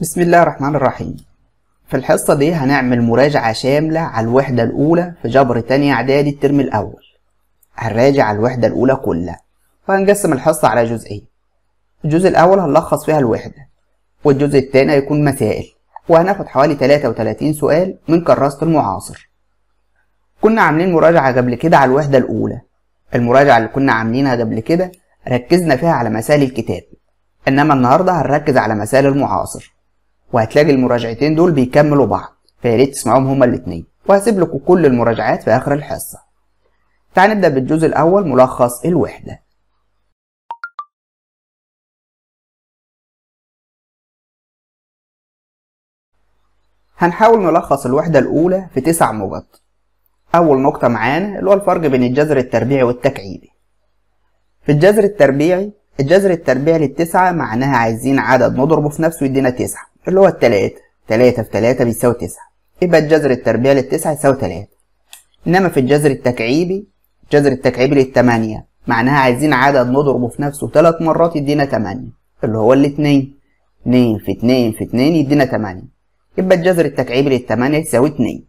بسم الله الرحمن الرحيم في الحصة دي هنعمل مراجعة شاملة على الوحدة الأولى في جبر تانية إعدادي الترم الأول هنراجع الوحدة الأولى كلها وهنقسم الحصة على جزئين الجزء الأول هنلخص فيها الوحدة والجزء التاني هيكون مسائل وهناخد حوالي 33 سؤال من كراسة المعاصر كنا عاملين مراجعة قبل كده على الوحدة الأولى المراجعة اللي كنا عاملينها قبل كده ركزنا فيها على مسائل الكتاب إنما النهاردة هنركز على مسائل المعاصر وهتلاقي المراجعتين دول بيكملوا بعض فيا ريت تسمعوهم هما الاتنين وهسيب لكم كل المراجعات في آخر الحصة تعال نبدأ بالجزء الأول ملخص الوحدة هنحاول نلخص الوحدة الأولى في تسع نقط أول نقطة معانا اللي هو الفرق بين الجذر التربيعي والتكعيبي في الجذر التربيعي الجذر التربيعي للتسعة معناها عايزين عدد نضربه في نفسه يدينا تسعة اللي هو التلاتة تلاتة في تلاتة بيساوي تسعة يبقى الجذر التربيعي للتسعة يساوي تلاتة إنما في الجذر التكعيبي الجذر التكعيبي للتمانية معناها عايزين عدد نضربه في نفسه تلات مرات يدينا تمانية اللي هو الاتنين اتنين في اتنين في اتنين يدينا تمانية يبقى الجذر التكعيبي للتمانية يساوي اتنين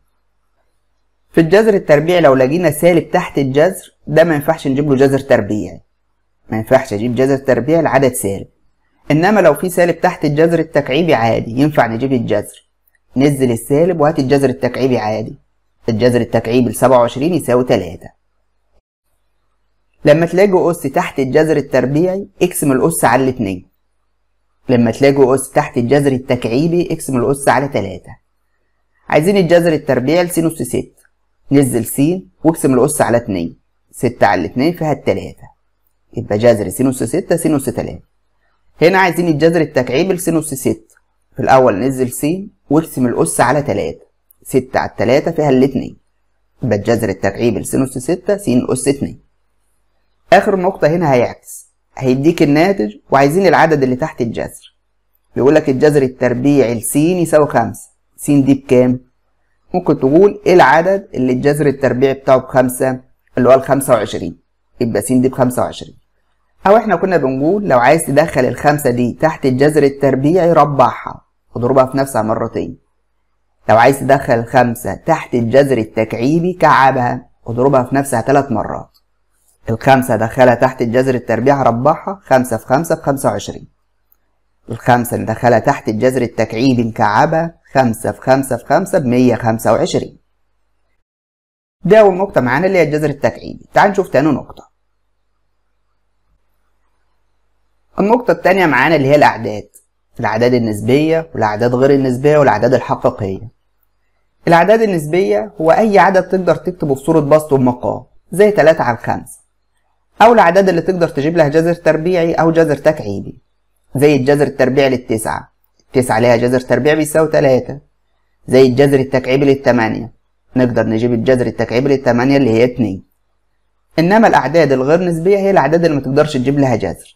في الجذر التربيعي لو لقينا سالب تحت الجذر ده ما ينفعش نجيب له جذر تربيعي ما ينفعش اجيب جذر تربيعي لعدد سالب انما لو في سالب تحت الجذر التكعيبي عادي ينفع نجيب الجذر نزل السالب وهات الجذر التكعيبي عادي الجذر التكعيبي ل 27 يساوي 3 لما تلاقوا أس تحت الجذر التربيعي اقسم الأس على الاتنين لما تلاقوا أس تحت الجذر التكعيبي اقسم الأس على تلاتة عايزين الجذر التربيعي لسين أس ست نزل س واقسم الأس على اتنين ستة على الاتنين فيها التلاتة يبقى جذر س أس ستة س أس تلاتة هنا عايزين الجذر التكعيب لسينوس ست في الأول نزل س واقسم الأس على تلاتة ستة على التلاتة فيها الاتنين يبقى الجذر التكعيب لسينوس ستة س أس اتنين آخر نقطة هنا هيعكس هيديك الناتج وعايزين العدد اللي تحت الجذر لك الجذر التربيعي لس يساوي خمسة س دي بكام؟ ممكن تقول إيه العدد اللي الجذر التربيعي بتاعه بخمسة اللي هو الخمسة وعشرين يبقى س دي بخمسة وعشرين أو إحنا كنا بنقول لو عايز تدخل الخمسة دي تحت الجذر التربيعي ربعها اضربها في نفسها مرتين لو عايز تدخل الخمسة تحت الجذر التكعيبي كعبها اضربها في نفسها ثلاث مرات الخمسة دخلها تحت الجذر التربيع ربعها خمسة في خمسة بخمسة وعشرين الخمسة دخلها تحت الجذر التكعيبي مكعبها خمسة في خمسة في خمسة بمية خمسة وعشرين ده أول نقطة معانا اللي هي الجذر التكعيبي تعال نشوف تاني نقطة النقطة التانية معانا اللي هي الأعداد الأعداد النسبية والأعداد غير النسبية والأعداد الحقيقية الأعداد النسبية هو أي عدد تقدر تكتبه في صورة بسط ومقام زي 3 على 5 أو الأعداد اللي تقدر تجيب لها جذر تربيعي أو جذر تكعيبي زي الجذر التربيعي للتسعة التسعة ليها جذر تربيعي بيساوي 3 زي الجذر التكعيبي للتمانية نقدر نجيب الجذر التكعيبي للتمانية اللي هي 2 إنما الأعداد الغير نسبية هي الأعداد اللي متقدرش تجيب لها جذر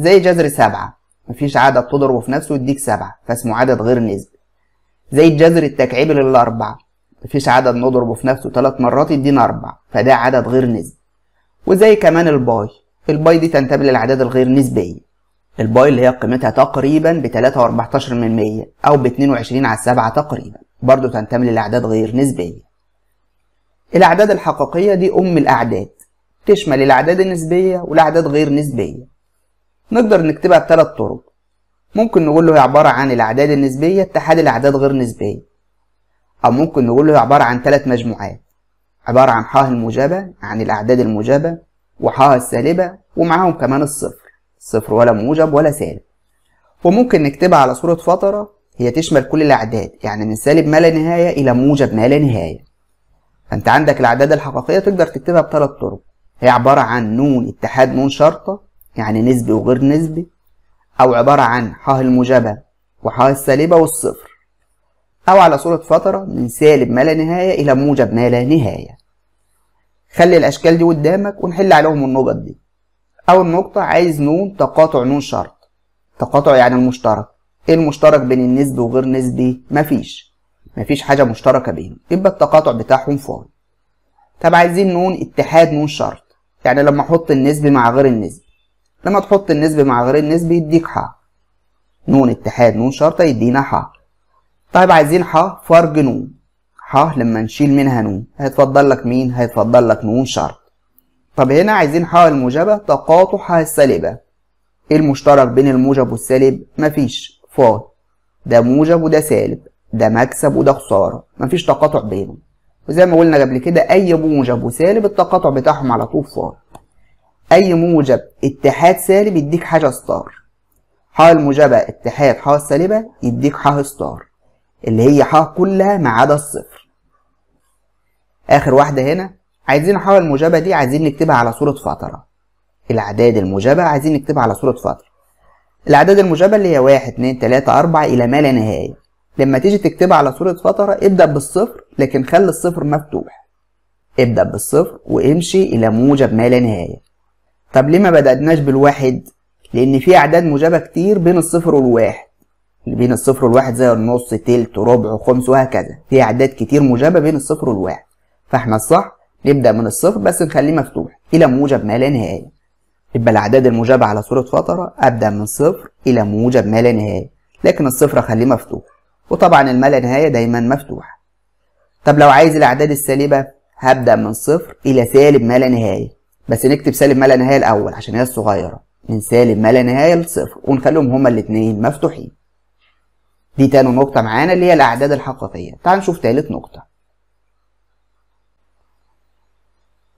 زي جذر سبعة مفيش عدد تضربه في نفسه يديك سبعة فاسمه عدد غير نسبي زي الجذر التكعيبي للأربعة مفيش عدد نضربه في نفسه تلات مرات يدينا أربعة فده عدد غير نسبي وزي كمان الباي الباي دي تنتمي للأعداد الغير نسبية الباي اللي هي قيمتها تقريبا ب 3.14 من 100 أو ب 22 على 7 تقريبا برضه تنتمي للأعداد غير نسبية الأعداد الحقيقية دي أم الأعداد تشمل الأعداد النسبية والأعداد غير نسبية نقدر نكتبها بثلاث طرق ممكن نقول له هي عبارة عن الأعداد النسبية اتحاد الأعداد غير نسبية أو ممكن نقول له هي عبارة عن ثلاث مجموعات عبارة عن حاء الموجبة عن الأعداد الموجبة وحاء السالبة ومعاهم كمان الصفر صفر ولا موجب ولا سالب وممكن نكتبها على صورة فترة هي تشمل كل الأعداد يعني من سالب ما لا نهاية إلى موجب ما لا نهاية فأنت عندك الأعداد الحقيقية تقدر تكتبها بثلاث طرق هي عبارة عن نون اتحاد نون شرطة يعني نسبي وغير نسبي أو عبارة عن ح الموجبة وح السالبة والصفر أو على صورة فترة من سالب ما لا نهاية إلى موجب ما لا نهاية خلي الأشكال دي قدامك ونحل عليهم النقط دي أول نقطة عايز نون تقاطع نون شرط تقاطع يعني المشترك إيه المشترك بين النسبي وغير نسبي؟ مفيش مفيش حاجة مشتركة بينهم يبقى التقاطع بتاعهم فاضي طب عايزين نون اتحاد نون شرط يعني لما أحط النسبي مع غير النسبي لما تحط النسبة مع غير النسبة يديك ح نون اتحاد نون شرطة يدينا ح طيب عايزين ح فرج نون ح لما نشيل منها نون هيتفضل لك مين هيتفضل لك نون شرط طب هنا عايزين ح الموجبة تقاطع ح السالبة ايه المشترك بين الموجب والسالب مفيش فاض ده موجب وده سالب ده مكسب وده خسارة مفيش تقاطع بينهم وزي ما قلنا قبل كده اي موجب وسالب التقاطع بتاعهم على طول فاض أي موجب اتحاد سالب يديك حاجة ستار حا الموجبة اتحاد حا السالبة يديك حا ستار اللي هي حا كلها ما عدا الصفر آخر واحدة هنا عايزين حا الموجبة دي عايزين نكتبها على صورة فترة الأعداد الموجبة عايزين نكتبها على صورة فترة الأعداد الموجبة اللي هي واحد اتنين تلاتة أربعة إلى ما لا نهاية لما تيجي تكتبها على صورة فترة ابدأ بالصفر لكن خلي الصفر مفتوح ابدأ بالصفر وامشي إلى موجب ما لا نهاية طب ليه ما بدأناش بالواحد؟ لأن في أعداد موجبة كتير بين الصفر والواحد اللي بين الصفر والواحد زي النص تلت ربع خمس وهكذا في أعداد كتير موجبة بين الصفر والواحد فاحنا الصح نبدأ من الصفر بس نخليه مفتوح إلى موجب ما لا نهاية يبقى الأعداد الموجبة على صورة فترة أبدأ من صفر إلى موجب ما لا نهاية لكن الصفر أخليه مفتوح وطبعا الما لا نهاية دايما مفتوح طب لو عايز الأعداد السالبة هبدأ من صفر إلى سالب ما لا نهاية بس نكتب سالب ما لا نهايه الاول عشان هي الصغيره من سالب ما لا نهايه لصفر ونخليهم هما الاثنين مفتوحين دي تاني نقطه معانا اللي هي الاعداد الحقيقيه تعال نشوف تالت نقطه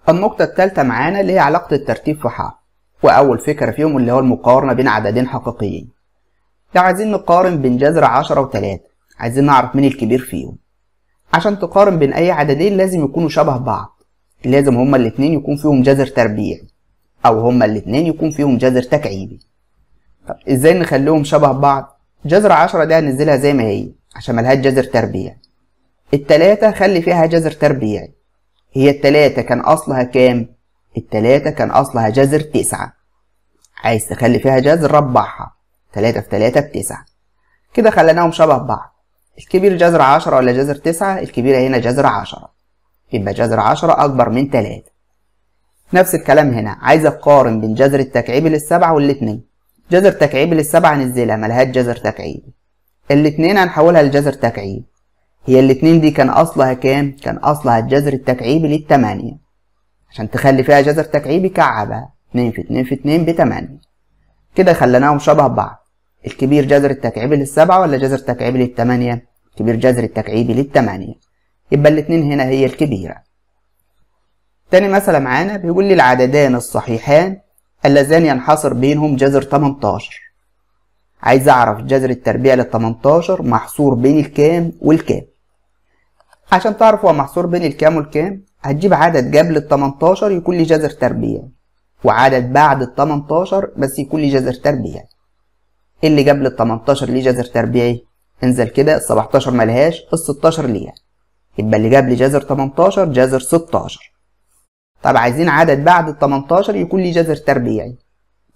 النقطه التالتة معانا اللي هي علاقه الترتيب في ح واول فكره فيهم اللي هو المقارنه بين عددين حقيقيين لو يعني عايزين نقارن بين جذر 10 و3 عايزين نعرف مين الكبير فيهم عشان تقارن بين اي عددين لازم يكونوا شبه بعض لازم هما الاتنين يكون فيهم جذر تربيعي او هما الاتنين يكون فيهم جذر تكعيبي طب ازاي نخليهم شبه بعض جذر عشرة دي هنزلها زي ما هي عشان ملهاش جذر تربيعي التلاتة خلي فيها جذر تربيعي هي التلاتة كان أصلها كام؟ التلاتة كان أصلها جذر تسعة عايز تخلي فيها جذر ربعها تلاتة في تلاتة بتسعة كده خليناهم شبه بعض الكبير جذر عشرة ولا جذر تسعة الكبيرة هنا جذر عشرة يبقى جذر 10 أكبر من 3 نفس الكلام هنا عايز أقارن بين جذر التكعيبي للسبعة والاتنين جذر تكعيبي للسبعة هنزلها ملهاش جذر تكعيبي الاتنين هنحولها لجذر تكعيبي هي الاتنين دي كان أصلها كام؟ كان أصلها الجذر التكعيبي للتمانية عشان تخلي فيها جذر تكعيبي كعبها اتنين في اتنين في اتنين بتمانية كده خليناهم شبه بعض الكبير جذر التكعيبي للسبعة ولا جذر تكعيبي للتمانية؟ كبير جذر التكعيبي للتمانية يبقى الاتنين هنا هي الكبيرة تاني مسألة معانا بيقول لي العددان الصحيحان اللذان ينحصر بينهم جذر 18 عايز أعرف جذر التربيع لل 18 محصور بين الكام والكام عشان تعرف هو محصور بين الكام والكام هتجيب عدد قبل ال 18 يكون لي جذر تربيع وعدد بعد ال 18 بس يكون لي جذر تربيع إيه اللي قبل ال 18 ليه جذر تربيعي إيه؟ انزل كده ال 17 ملهاش ال 16 ليها يبقى اللي جاب لي جذر 18 جذر 16 طب عايزين عدد بعد ال 18 يكون لي جذر تربيعي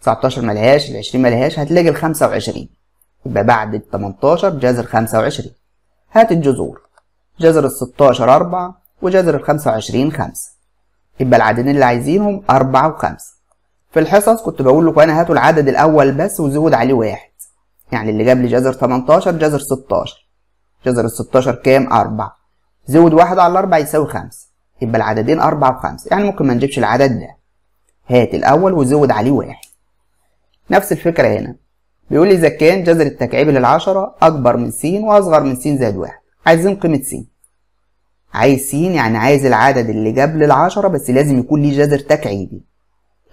19 ملهاش ال 20 ملهاش هتلاقي ال 25 يبقى بعد ال 18 جذر 25 هات الجذور جذر ال 16 4 وجذر ال 25 5 يبقى العددين اللي عايزينهم 4 و5 في الحصص كنت بقول لكم انا هاتوا العدد الاول بس وزود عليه واحد يعني اللي جاب لي جذر 18 جذر 16 جذر ال 16 كام 4 زود واحد على الأربعة يساوي خمسة يبقى العددين أربعة وخمسة يعني ممكن ما نجيبش العدد ده هات الأول وزود عليه واحد نفس الفكرة هنا بيقول لي إذا كان جذر التكعيب للعشرة أكبر من س وأصغر من س زائد واحد عايزين قيمة س عايز س يعني عايز العدد اللي جاب للعشرة بس لازم يكون ليه جذر تكعيبي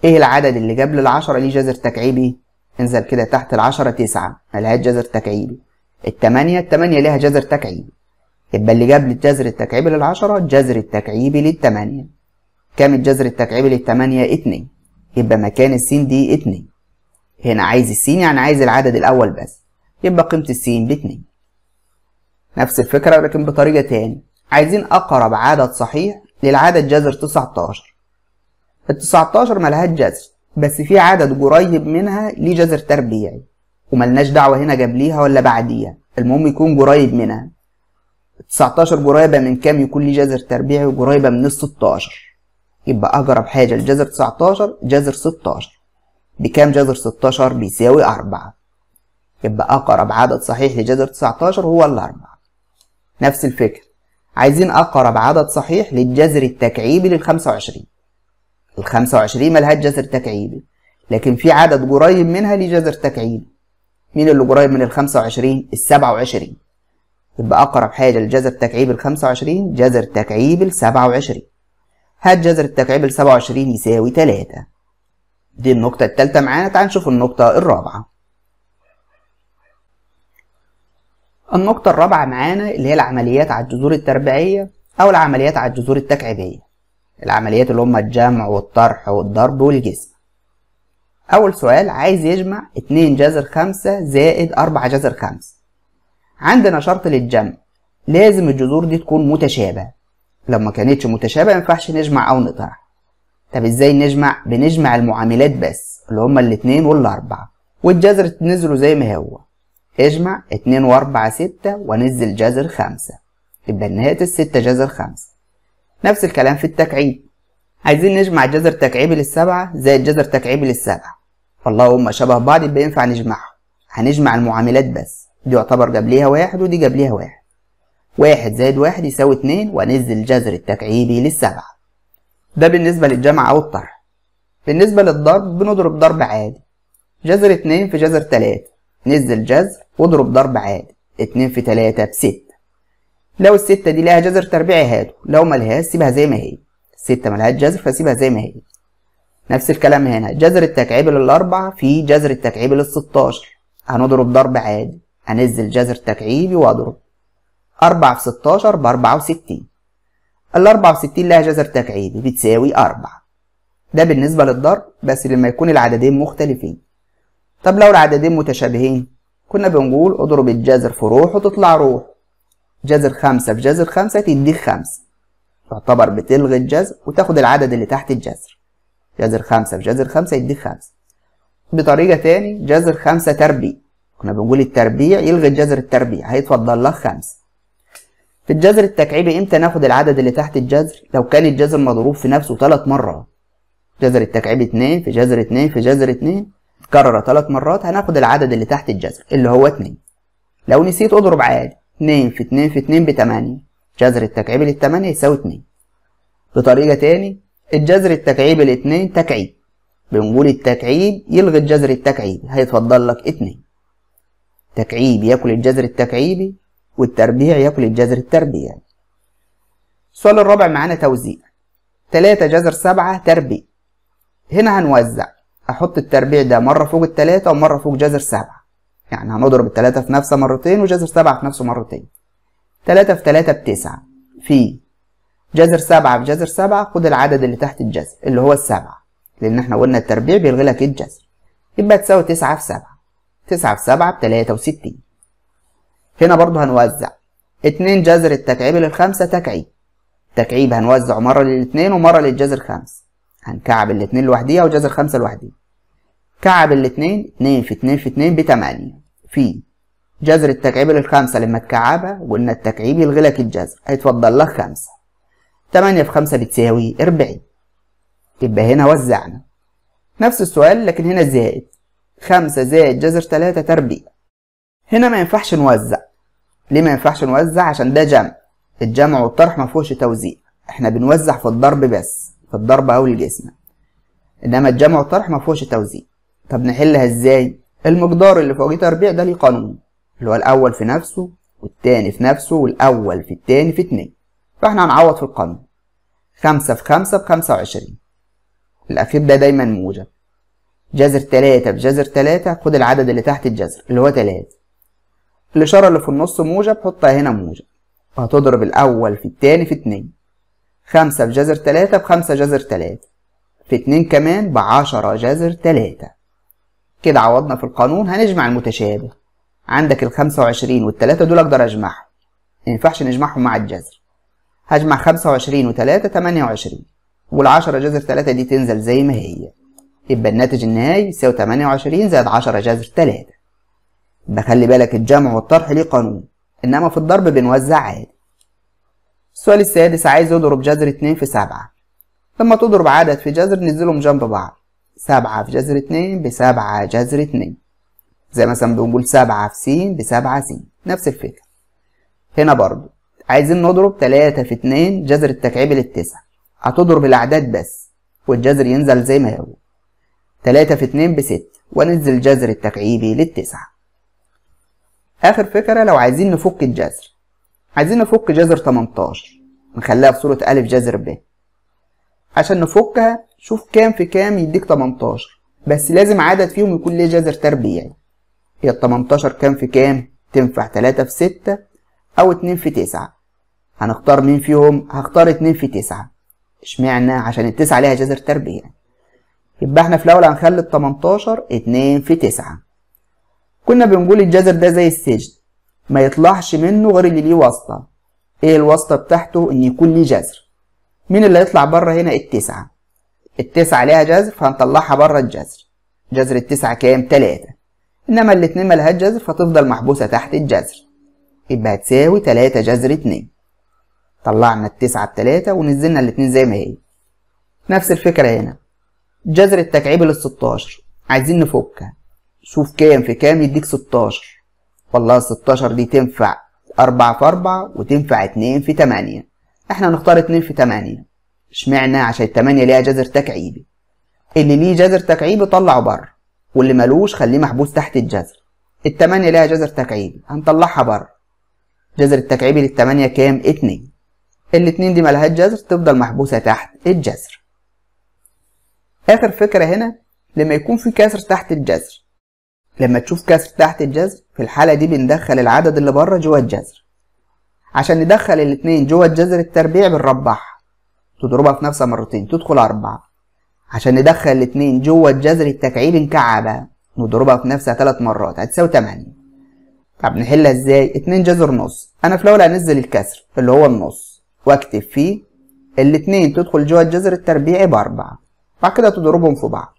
إيه العدد اللي جاب للعشرة ليه جذر تكعيبي؟ انزل كده تحت العشرة تسعة ملهاش جذر تكعيبي التمانية التمانية ليها جذر تكعيبي يبقى اللي جاب لي الجذر التكعيبي للعشرة الجذر التكعيبي للتمانية كام الجذر التكعيبي للتمانية؟ اتنين يبقى مكان السين دي اتنين هنا عايز السين يعني عايز العدد الأول بس يبقى قيمة السين باتنين نفس الفكرة لكن بطريقة تاني عايزين أقرب عدد صحيح للعدد جذر 19 ال 19 ملهاش جذر بس في عدد قريب منها ليه جذر تربيعي وملناش دعوة هنا جاب ليها ولا بعديها المهم يكون قريب منها 19 جريبة من كام يكون لي جذر تربيعي وجريبة من ال 16 يبقى أقرب حاجة لجذر 19 جذر 16 بكام جذر 16 بيساوي 4 يبقى أقرب عدد صحيح لجذر 19 هو الأربعة نفس الفكرة عايزين أقرب عدد صحيح للجذر التكعيبي لل 25 ال 25 ملهاش جذر تكعيبي لكن في عدد قريب منها لجذر تكعيبي مين اللي قريب من ال 25 ال 27 يبقى أقرب حاجة لجذر تكعيب ال 25 جذر تكعيب ال 27 هات جذر التكعيب ال 27 يساوي 3 دي النقطة التالتة معانا تعال نشوف النقطة الرابعة النقطة الرابعة معانا اللي هي العمليات على الجذور التربيعية أو العمليات على الجذور التكعيبية العمليات اللي هما الجمع والطرح والضرب والجسم أول سؤال عايز يجمع اتنين جذر خمسة زائد أربعة جذر خمسة عندنا شرط للجمع لازم الجذور دي تكون متشابهة لو ما كانتش متشابه مينفعش نجمع أو نقطع طب ازاي نجمع؟ بنجمع المعاملات بس اللي هما الاتنين والأربعة والجذر تنزله زي ما هو اجمع اتنين وأربعة ستة ونزل جذر خمسة يبقى نهاية الستة جذر خمسة نفس الكلام في التكعيب عايزين نجمع جذر تكعيبي للسبعة زائد جذر تكعيبي للسبعة والله هما شبه بعض يبقى ينفع نجمعهم هنجمع المعاملات بس دي يعتبر جاب ليها واحد ودي جاب ليها واحد واحد زائد واحد يساوي اتنين وانزل الجذر التكعيبي للسبعة ده بالنسبة للجمع أو الطرح بالنسبة للضرب بنضرب ضرب عادي جذر اتنين في جذر تلاتة نزل جذر واضرب ضرب عادي اتنين في تلاتة بستة لو الستة دي لها جذر تربيعي هاته لو ملهاش سيبها زي ما هي الستة ملهاش جذر فسيبها زي ما هي نفس الكلام هنا جذر التكعيب للأربعة في جذر التكعيب للستاشر هنضرب ضرب عادي هنزل جذر تكعيبي واضرب أربعة في ستاشر بأربعة وستين الأربعة وستين لها جذر تكعيبي بتساوي أربعة ده بالنسبة للضرب بس لما يكون العددين مختلفين طب لو العددين متشابهين كنا بنقول اضرب الجذر في روح وتطلع روح جذر خمسة في جذر خمسة تديك خمسة تعتبر بتلغي الجذر وتاخد العدد اللي تحت الجذر جذر خمسة في جذر خمسة يديك خمسة بطريقة تاني جذر خمسة تربيع كنا بنقول التربيع يلغي الجذر التربيع هيتفضل لك خمسة في الجذر التكعيبي امتى ناخد العدد اللي تحت الجذر لو كان الجذر مضروب في نفسه ثلاث مرات جذر التكعيبي اتنين في جذر اتنين في جذر اتنين اتكرر ثلاث مرات هناخد العدد اللي تحت الجذر اللي هو اتنين لو نسيت اضرب عادي اتنين في اتنين في اتنين بتمانية جذر التكعيبي للتمانية يساوي اتنين بطريقة تاني الجذر التكعيبي لاتنين تكعيب بنقول التكعيب يلغي الجذر التكعيب هيتفضل لك اتنين تكعيب ياكل الجذر التكعيبي والتربيع ياكل الجذر التربيعي السؤال الرابع معانا توزيع تلاتة جذر سبعة تربيع هنا هنوزع أحط التربيع ده مرة فوق التلاتة ومرة فوق جذر سبعة يعني هنضرب التلاتة في نفسها مرتين وجذر سبعة في نفسه مرتين تلاتة في تلاتة بتسعة في جذر سبعة في جذر سبعة خد العدد اللي تحت الجذر اللي هو السبعة لأن احنا قلنا التربيع بيلغي لك الجذر يبقى تساوي تسعة في سبعة تسعة في سبعة بتلاتة وستين. هنا برضو هنوزع اتنين جذر التكعيب للخمسة تكعيب. تكعيب هنوزعه مرة للاتنين ومرة للجذر خمسة. هنكعب الاتنين لوحديها وجذر خمسة لوحديها. كعب الاتنين اتنين في اتنين في اتنين بتمانية. في جذر التكعيب للخمسة لما تكعبها قلنا التكعيب يلغي لك الجذر هيتفضل لك خمسة. تمانية في خمسة بتساوي أربعين. يبقى هنا وزعنا. نفس السؤال لكن هنا زائد خمسة زائد جذر تلاتة تربيع هنا ما ينفعش نوزع ليه ما ينفعش نوزع عشان ده جمع الجمع والطرح ما فيهوش توزيع احنا بنوزع في الضرب بس في الضرب او الجسم انما الجمع والطرح ما فيهوش توزيع طب نحلها ازاي المقدار اللي فوق تربيع ده ليه قانون اللي هو الاول في نفسه والتاني في نفسه والاول في التاني في اتنين فاحنا هنعوض في القانون خمسة في خمسة بخمسة وعشرين الأخير ده دا دايما موجب جذر تلاتة بجذر تلاتة خد العدد اللي تحت الجذر اللي هو تلاتة الإشارة اللي في النص موجب حطها هنا موجب هتضرب الأول في التاني في اتنين خمسة بجذر تلاتة بخمسة جذر تلاتة في اتنين كمان بعشرة جذر تلاتة كده عوضنا في القانون هنجمع المتشابه عندك الخمسة وعشرين والتلاتة دول أقدر أجمعهم ما ينفعش نجمعهم مع الجذر هجمع خمسة وعشرين وتلاتة تمانية وعشرين والعشرة جذر تلاتة دي تنزل زي ما هي يبقى الناتج النهائي يساوي 28 زائد 10 جذر 3 بخلي بالك الجمع والطرح ليه قانون إنما في الضرب بنوزع عادي السؤال السادس عايز يضرب جذر 2 في 7 لما تضرب عدد في جذر ننزلهم جنب بعض 7 في جذر 2 ب 7 جذر 2 زي مثلا بنقول 7 في س ب 7 س نفس الفكرة هنا برضو عايزين نضرب 3 في 2 جذر التكعيب للتسعة هتضرب الأعداد بس والجذر ينزل زي ما هو تلاتة في اتنين بست ونزل الجذر التكعيبي للتسعة آخر فكرة لو عايزين نفك الجذر عايزين نفك جذر تمنتاشر نخليها في صورة ألف جذر ب عشان نفكها شوف كام في كام يديك تمنتاشر بس لازم عدد فيهم يكون ليه جذر تربيعي هي التمنتاشر كام في كام تنفع تلاتة في ستة أو اتنين في تسعة هنختار مين فيهم هختار اتنين في تسعة اشمعنى عشان التسعة ليها جذر تربيعي يبقى احنا في الاول هنخلي ال 18 2 في 9 كنا بنقول الجذر ده زي السجن ما يطلعش منه غير اللي ليه واسطة ايه الواسطة بتاعته ان يكون ليه جذر مين اللي هيطلع بره هنا التسعة التسعة ليها جذر فهنطلعها بره الجذر جذر التسعة كام تلاتة انما الاتنين ملهاش جذر فتفضل محبوسة تحت الجذر يبقى هتساوي تلاتة جذر اتنين طلعنا التسعة بتلاتة ونزلنا الاتنين زي ما هي نفس الفكرة هنا جذر التكعيب لل 16 عايزين نفكها شوف كام في كام يديك 16 والله ال 16 دي تنفع 4 في 4 وتنفع 2 في 8 احنا هنختار 2 في 8 اشمعنى عشان ال 8 ليها جذر تكعيبي اللي ليه جذر تكعيبي طلعه بره واللي ملوش خليه محبوس تحت الجذر ال 8 ليها جذر تكعيبي هنطلعها بره جذر التكعيبي لل 8 كام اتنين الاتنين دي ملهاش جذر تفضل محبوسة تحت الجذر اخر فكره هنا لما يكون في كسر تحت الجذر لما تشوف كسر تحت الجذر في الحاله دي بندخل العدد اللي بره جوه الجذر عشان ندخل الاتنين جوه الجذر التربيع بنربعها تضربها في نفسها مرتين تدخل أربعة عشان ندخل الاتنين جوه الجذر التكعيبي نكعبها نضربها في نفسها تلات مرات هتساوي تمانية طب نحلها ازاي؟ اتنين جذر نص انا في الاول هنزل الكسر اللي هو النص واكتب فيه الاتنين تدخل جوه الجذر التربيعي باربعة بعد كده تضربهم في بعض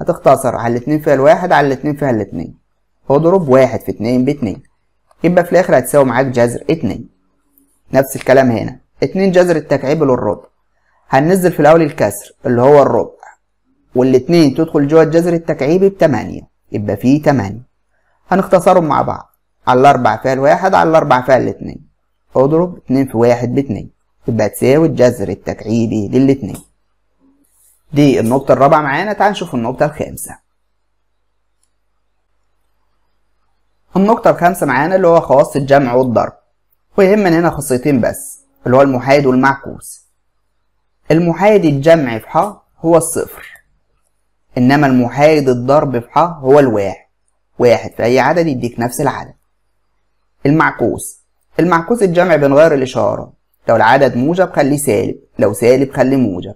هتختصر على الاتنين فيها الواحد على الاتنين فيها الاتنين فاضرب واحد في اتنين باتنين يبقى في الاخر هتساوي معاك جذر اتنين نفس الكلام هنا اتنين جذر التكعيب للربع هننزل في الاول الكسر اللي هو الربع والاتنين تدخل جوه الجذر التكعيبي بتمانية يبقى فيه تمانية هنختصرهم مع بعض على الأربع فيها الواحد على الأربع فيها الاتنين اضرب اتنين في واحد باتنين يبقى تساوي الجذر التكعيبي للاتنين دي النقطة الرابعة معانا تعال نشوف النقطة الخامسة النقطة الخامسة معانا اللي هو خواص الجمع والضرب ويهمنا هنا خاصيتين بس اللي هو المحايد والمعكوس المحايد الجمع في ح هو الصفر إنما المحايد الضرب في ح هو الواحد واحد في أي عدد يديك نفس العدد المعكوس المعكوس الجمع بنغير الإشارة لو العدد موجب خليه سالب لو سالب خليه موجب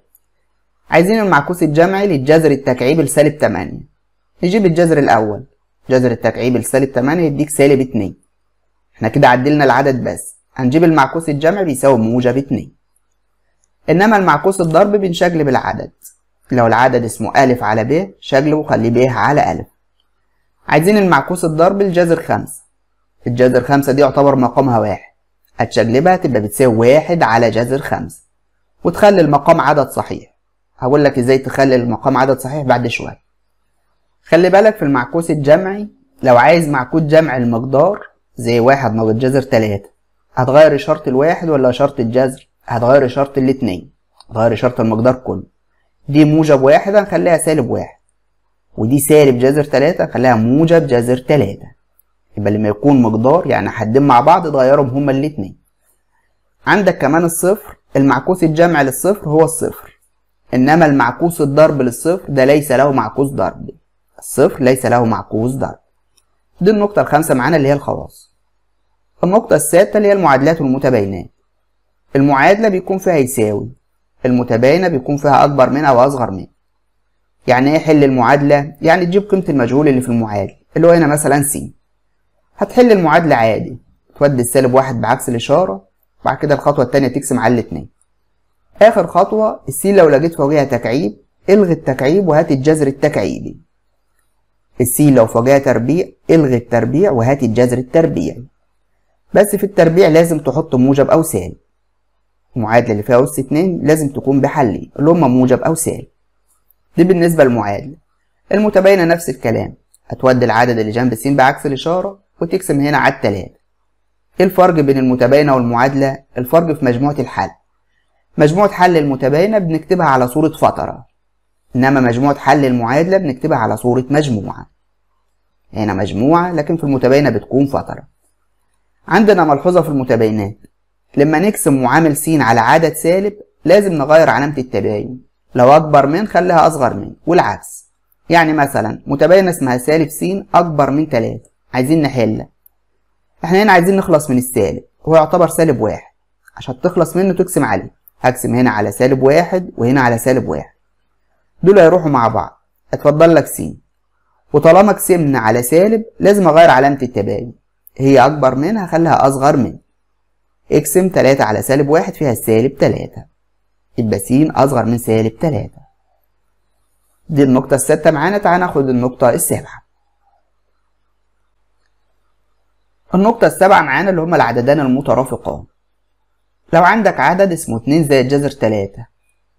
عايزين المعكوس الجمعي للجذر التكعيبي لسالب 8 نجيب الجذر الأول جذر التكعيب لسالب 8 يديك سالب 2 احنا كده عدلنا العدد بس هنجيب المعكوس الجمعي بيساوي موجب 2 إنما المعكوس الضرب بنشكل بالعدد لو العدد اسمه ألف على ب شكله وخليه ب على ألف عايزين المعكوس الضرب لجذر 5 الجذر 5 دي يعتبر مقامها واحد هتشقلبها تبقى بتساوي واحد على جذر 5 وتخلي المقام عدد صحيح هقول لك ازاي تخلي المقام عدد صحيح بعد شويه خلي بالك في المعكوس الجمعي لو عايز معكوس جمع المقدار زي واحد ناقص جذر تلاتة هتغير إشارة الواحد ولا إشارة الجذر هتغير إشارة الاتنين هتغير إشارة المقدار كله دي موجب واحد هنخليها سالب واحد ودي سالب جذر تلاتة هنخليها موجب جذر تلاتة يبقى لما يكون مقدار يعني حدين مع بعض تغيرهم هما الاتنين عندك كمان الصفر المعكوس الجمع للصفر هو الصفر إنما المعكوس الضرب للصفر ده ليس له معكوس ضرب الصفر ليس له معكوس ضرب دي النقطة الخامسة معانا اللي هي الخواص النقطة السادسة اللي هي المعادلات والمتباينات المعادلة بيكون فيها يساوي المتباينة بيكون فيها أكبر من أو أصغر من يعني إيه حل المعادلة؟ يعني تجيب قيمة المجهول اللي في المعادلة اللي هو هنا مثلا س هتحل المعادلة عادي تودي السالب واحد بعكس الإشارة بعد كده الخطوة التانية تقسم على الاتنين آخر خطوة السين لو لقيت فوقيها تكعيب الغي التكعيب وهات الجذر التكعيبي السين لو فوقيها تربيع الغي التربيع وهات الجذر التربيعي بس في التربيع لازم تحط موجب أو سالب المعادلة اللي فيها أس اتنين لازم تكون بحلي اللي هما موجب أو سالب دي بالنسبة للمعادلة المتباينة نفس الكلام هتودي العدد اللي جنب السين بعكس الإشارة وتقسم هنا على التلاتة ايه الفرق بين المتباينة والمعادلة؟ الفرق في مجموعة الحل مجموعة حل المتباينة بنكتبها على صورة فترة إنما مجموعة حل المعادلة بنكتبها على صورة مجموعة هنا مجموعة لكن في المتباينة بتكون فترة عندنا ملحوظة في المتباينات لما نقسم معامل س على عدد سالب لازم نغير علامة التباين لو أكبر من خليها أصغر من والعكس يعني مثلا متباينة اسمها سالب س أكبر من 3 عايزين نحلها احنا هنا عايزين نخلص من السالب هو يعتبر سالب واحد عشان تخلص منه تقسم عليه هقسم هنا على سالب واحد وهنا على سالب واحد دول هيروحوا مع بعض اتفضل لك س وطالما قسمنا على سالب لازم اغير علامة التباين هي اكبر من هخليها اصغر من اقسم تلاتة على سالب واحد فيها سالب تلاتة يبقى س اصغر من سالب تلاتة دي النقطة السادسه معانا تعالى ناخد النقطة السابعة النقطة السابعة معانا اللي هما العددان المترافقان لو عندك عدد اسمه 2 زائد جذر 3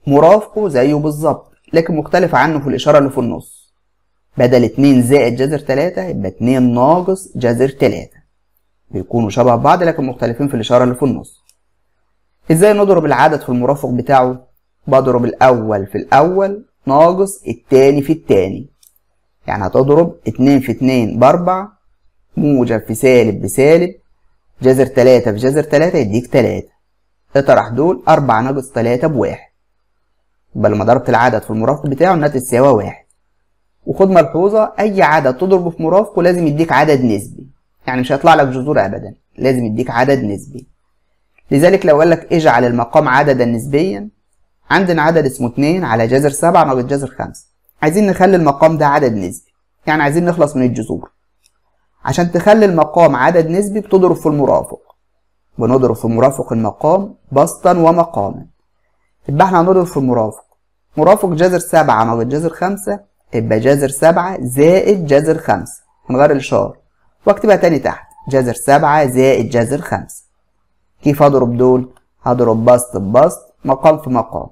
مرافقه زيه بالظبط لكن مختلف عنه في الإشارة اللي في النص بدل 2 زائد جذر 3 يبقى 2 ناقص جذر 3 بيكونوا شبه بعض لكن مختلفين في الإشارة اللي في النص إزاي نضرب العدد في المرافق بتاعه؟ بضرب الأول في الأول ناقص التاني في التاني يعني هتضرب 2 في 2 ب 4 موجب في سالب بسالب جذر 3 في جذر 3 يديك 3 اطرح دول أربعة ناقص تلاتة بواحد يبقى لما ضربت العدد في المرافق بتاعه الناتج تساوي واحد وخد ملحوظة أي عدد تضربه في مرافقه لازم يديك عدد نسبي يعني مش هيطلع لك جذور أبدا لازم يديك عدد نسبي لذلك لو قال لك اجعل المقام عددا نسبيا عندنا عدد اسمه 2 على جذر 7 ناقص جذر 5 عايزين نخلي المقام ده عدد نسبي يعني عايزين نخلص من الجذور عشان تخلي المقام عدد نسبي بتضرب في المرافق بنضرب في مرافق المقام بسطا ومقاما يبقى احنا هنضرب في المرافق مرافق جذر سبعة مع جذر خمسة يبقى جذر سبعة زائد جذر خمسة من غير الإشارة واكتبها تاني تحت جذر سبعة زائد جذر خمسة كيف هضرب دول؟ هضرب بسط ببسط مقام في مقام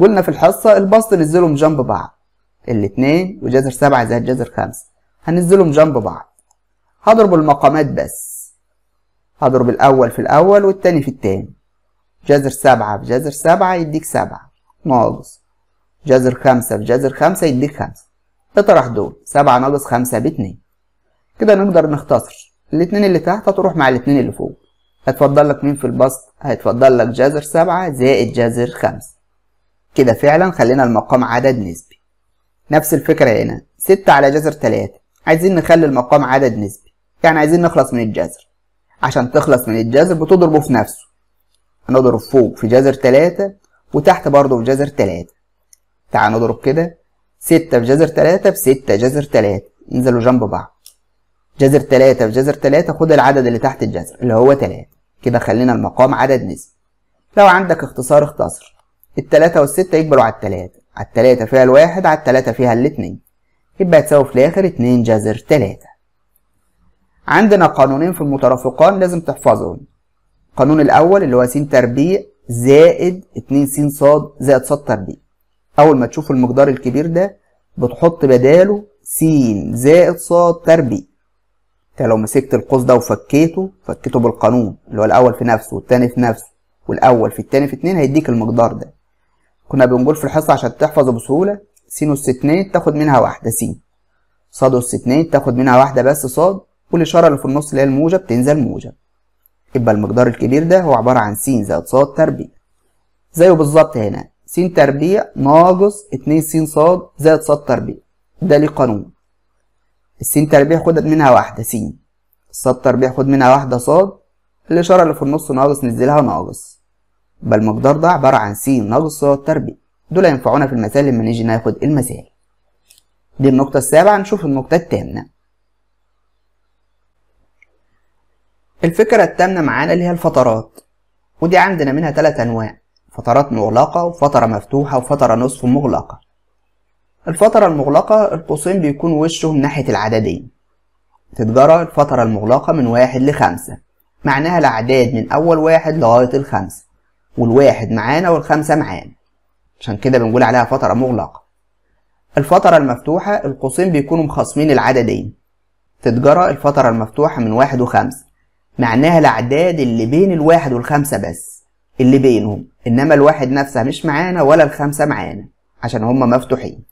قلنا في الحصة البسط نزلهم جنب بعض الاتنين وجذر سبعة زائد جذر خمسة هنزلهم جنب بعض هضرب المقامات بس هضرب الأول في الأول والتاني في التاني جذر سبعة في جذر سبعة يديك سبعة ناقص جذر خمسة في جذر خمسة يديك خمسة اطرح دول سبعة ناقص خمسة باتنين كده نقدر نختصر الاتنين اللي تحت هتروح مع الاتنين اللي فوق هتفضل لك مين في البسط هيتفضل لك جذر سبعة زائد جذر خمسة كده فعلا خلينا المقام عدد نسبي نفس الفكرة هنا ستة على جذر تلاتة عايزين نخلي المقام عدد نسبي يعني عايزين نخلص من الجذر عشان تخلص من الجذر بتضربه في نفسه هنضرب فوق في جذر تلاتة وتحت برضه في جذر تلاتة تعال نضرب كده ستة في جذر تلاتة في ستة جذر تلاتة انزلوا جنب بعض جذر تلاتة في جذر تلاتة خد العدد اللي تحت الجذر اللي هو تلاتة كده خلينا المقام عدد نسبي لو عندك اختصار اختصر التلاتة والستة يكبروا على التلاتة على التلاتة فيها الواحد على التلاتة فيها الاتنين يبقى تساوي في الآخر اتنين جذر تلاتة عندنا قانونين في المترافقان لازم تحفظهم القانون الاول اللي هو س تربيع زائد 2 س ص زائد ص تربيع اول ما تشوف المقدار الكبير ده بتحط بداله س زائد ص تربيع انت لو مسكت القوس ده وفكيته فكيته بالقانون اللي هو الاول في نفسه والتاني في نفسه والاول في التاني في اتنين هيديك المقدار ده كنا بنقول في الحصه عشان تحفظه بسهوله س اس اتنين تاخد منها واحده س ص اس اتنين تاخد منها واحده بس ص والإشارة اللي في النص اللي هي الموجة بتنزل موجة يبقى المقدار الكبير ده هو عبارة عن س زائد ص تربيع زيه بالظبط هنا س تربيع ناقص 2 س ص زائد ص تربيع ده ليه قانون الس تربيع خد منها واحدة س الص تربيع خد منها واحدة ص الإشارة اللي في النص ناقص نزلها ناقص يبقى المقدار ده عبارة عن س ناقص ص تربيع دول هينفعونا في المسائل لما نيجي ناخد المسائل دي النقطة السابعة نشوف النقطة التامنة الفكرة التامنة معانا اللي هي الفترات ودي عندنا منها تلات أنواع فترات مغلقة وفترة مفتوحة وفترة نصف مغلقة الفترة المغلقة القوسين بيكون وشهم ناحية العددين تتجرى الفترة المغلقة من واحد لخمسة معناها الأعداد من أول واحد لغاية الخمسة والواحد معانا والخمسة معانا عشان كده بنقول عليها فترة مغلقة الفترة المفتوحة القوسين بيكونوا مخصمين العددين تتجرى الفترة المفتوحة من واحد وخمسة معناها الأعداد اللي بين الواحد والخمسة بس اللي بينهم إنما الواحد نفسه مش معانا ولا الخمسة معانا عشان هما مفتوحين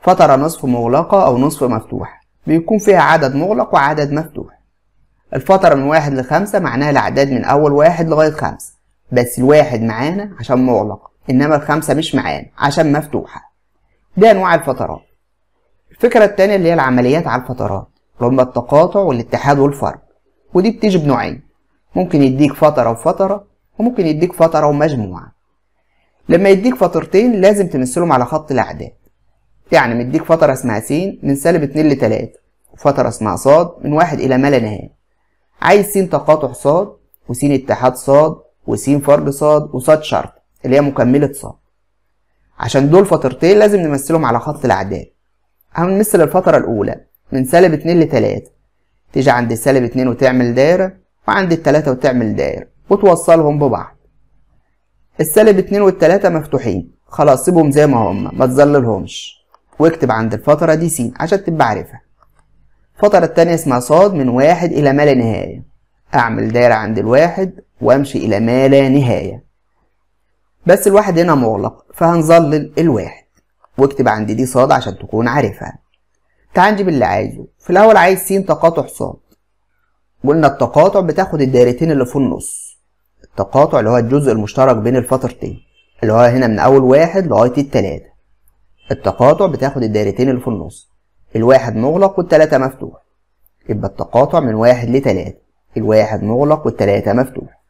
فترة نصف مغلقة أو نصف مفتوحة بيكون فيها عدد مغلق وعدد مفتوح الفترة من واحد لخمسة معناها الأعداد من أول واحد لغاية خمسة بس الواحد معانا عشان مغلق إنما الخمسة مش معانا عشان مفتوحة دي أنواع الفترات الفكرة التانية اللي هي العمليات على الفترات اللي هما التقاطع والاتحاد والفرق ودي بتيجي بنوعين ممكن يديك فترة وفترة وممكن يديك فترة ومجموعة لما يديك فترتين لازم تمثلهم على خط الأعداد يعني مديك فترة اسمها س من سالب اتنين لتلاتة وفترة اسمها ص من واحد إلى ما لا نهاية عايز س تقاطع ص وس اتحاد ص وس فرج ص وص شرط اللي هي مكملة ص عشان دول فترتين لازم نمثلهم على خط الأعداد هنمثل الفترة الأولى من سالب اتنين لتلاتة تيجي عند السالب اتنين وتعمل دايرة وعند التلاتة وتعمل دايرة وتوصلهم ببعض السالب اتنين والتلاتة مفتوحين خلاص سيبهم زي ما هما ما تظللهمش واكتب عند الفترة دي س عشان تبقى عارفها الفترة التانية اسمها صاد من واحد إلى ما لا نهاية أعمل دايرة عند الواحد وأمشي إلى ما لا نهاية بس الواحد هنا مغلق فهنظلل الواحد واكتب عند دي صاد عشان تكون عارفها نجيب اللي عايزه في الاول عايز س تقاطع ص قلنا التقاطع بتاخد الدايرتين اللي في النص التقاطع اللي هو الجزء المشترك بين الفترتين اللي هو هنا من اول واحد لغايه التلاته التقاطع بتاخد الدايرتين اللي في النص الواحد مغلق والتلاته مفتوح يبقى التقاطع من واحد لتلاته الواحد مغلق والتلاته مفتوح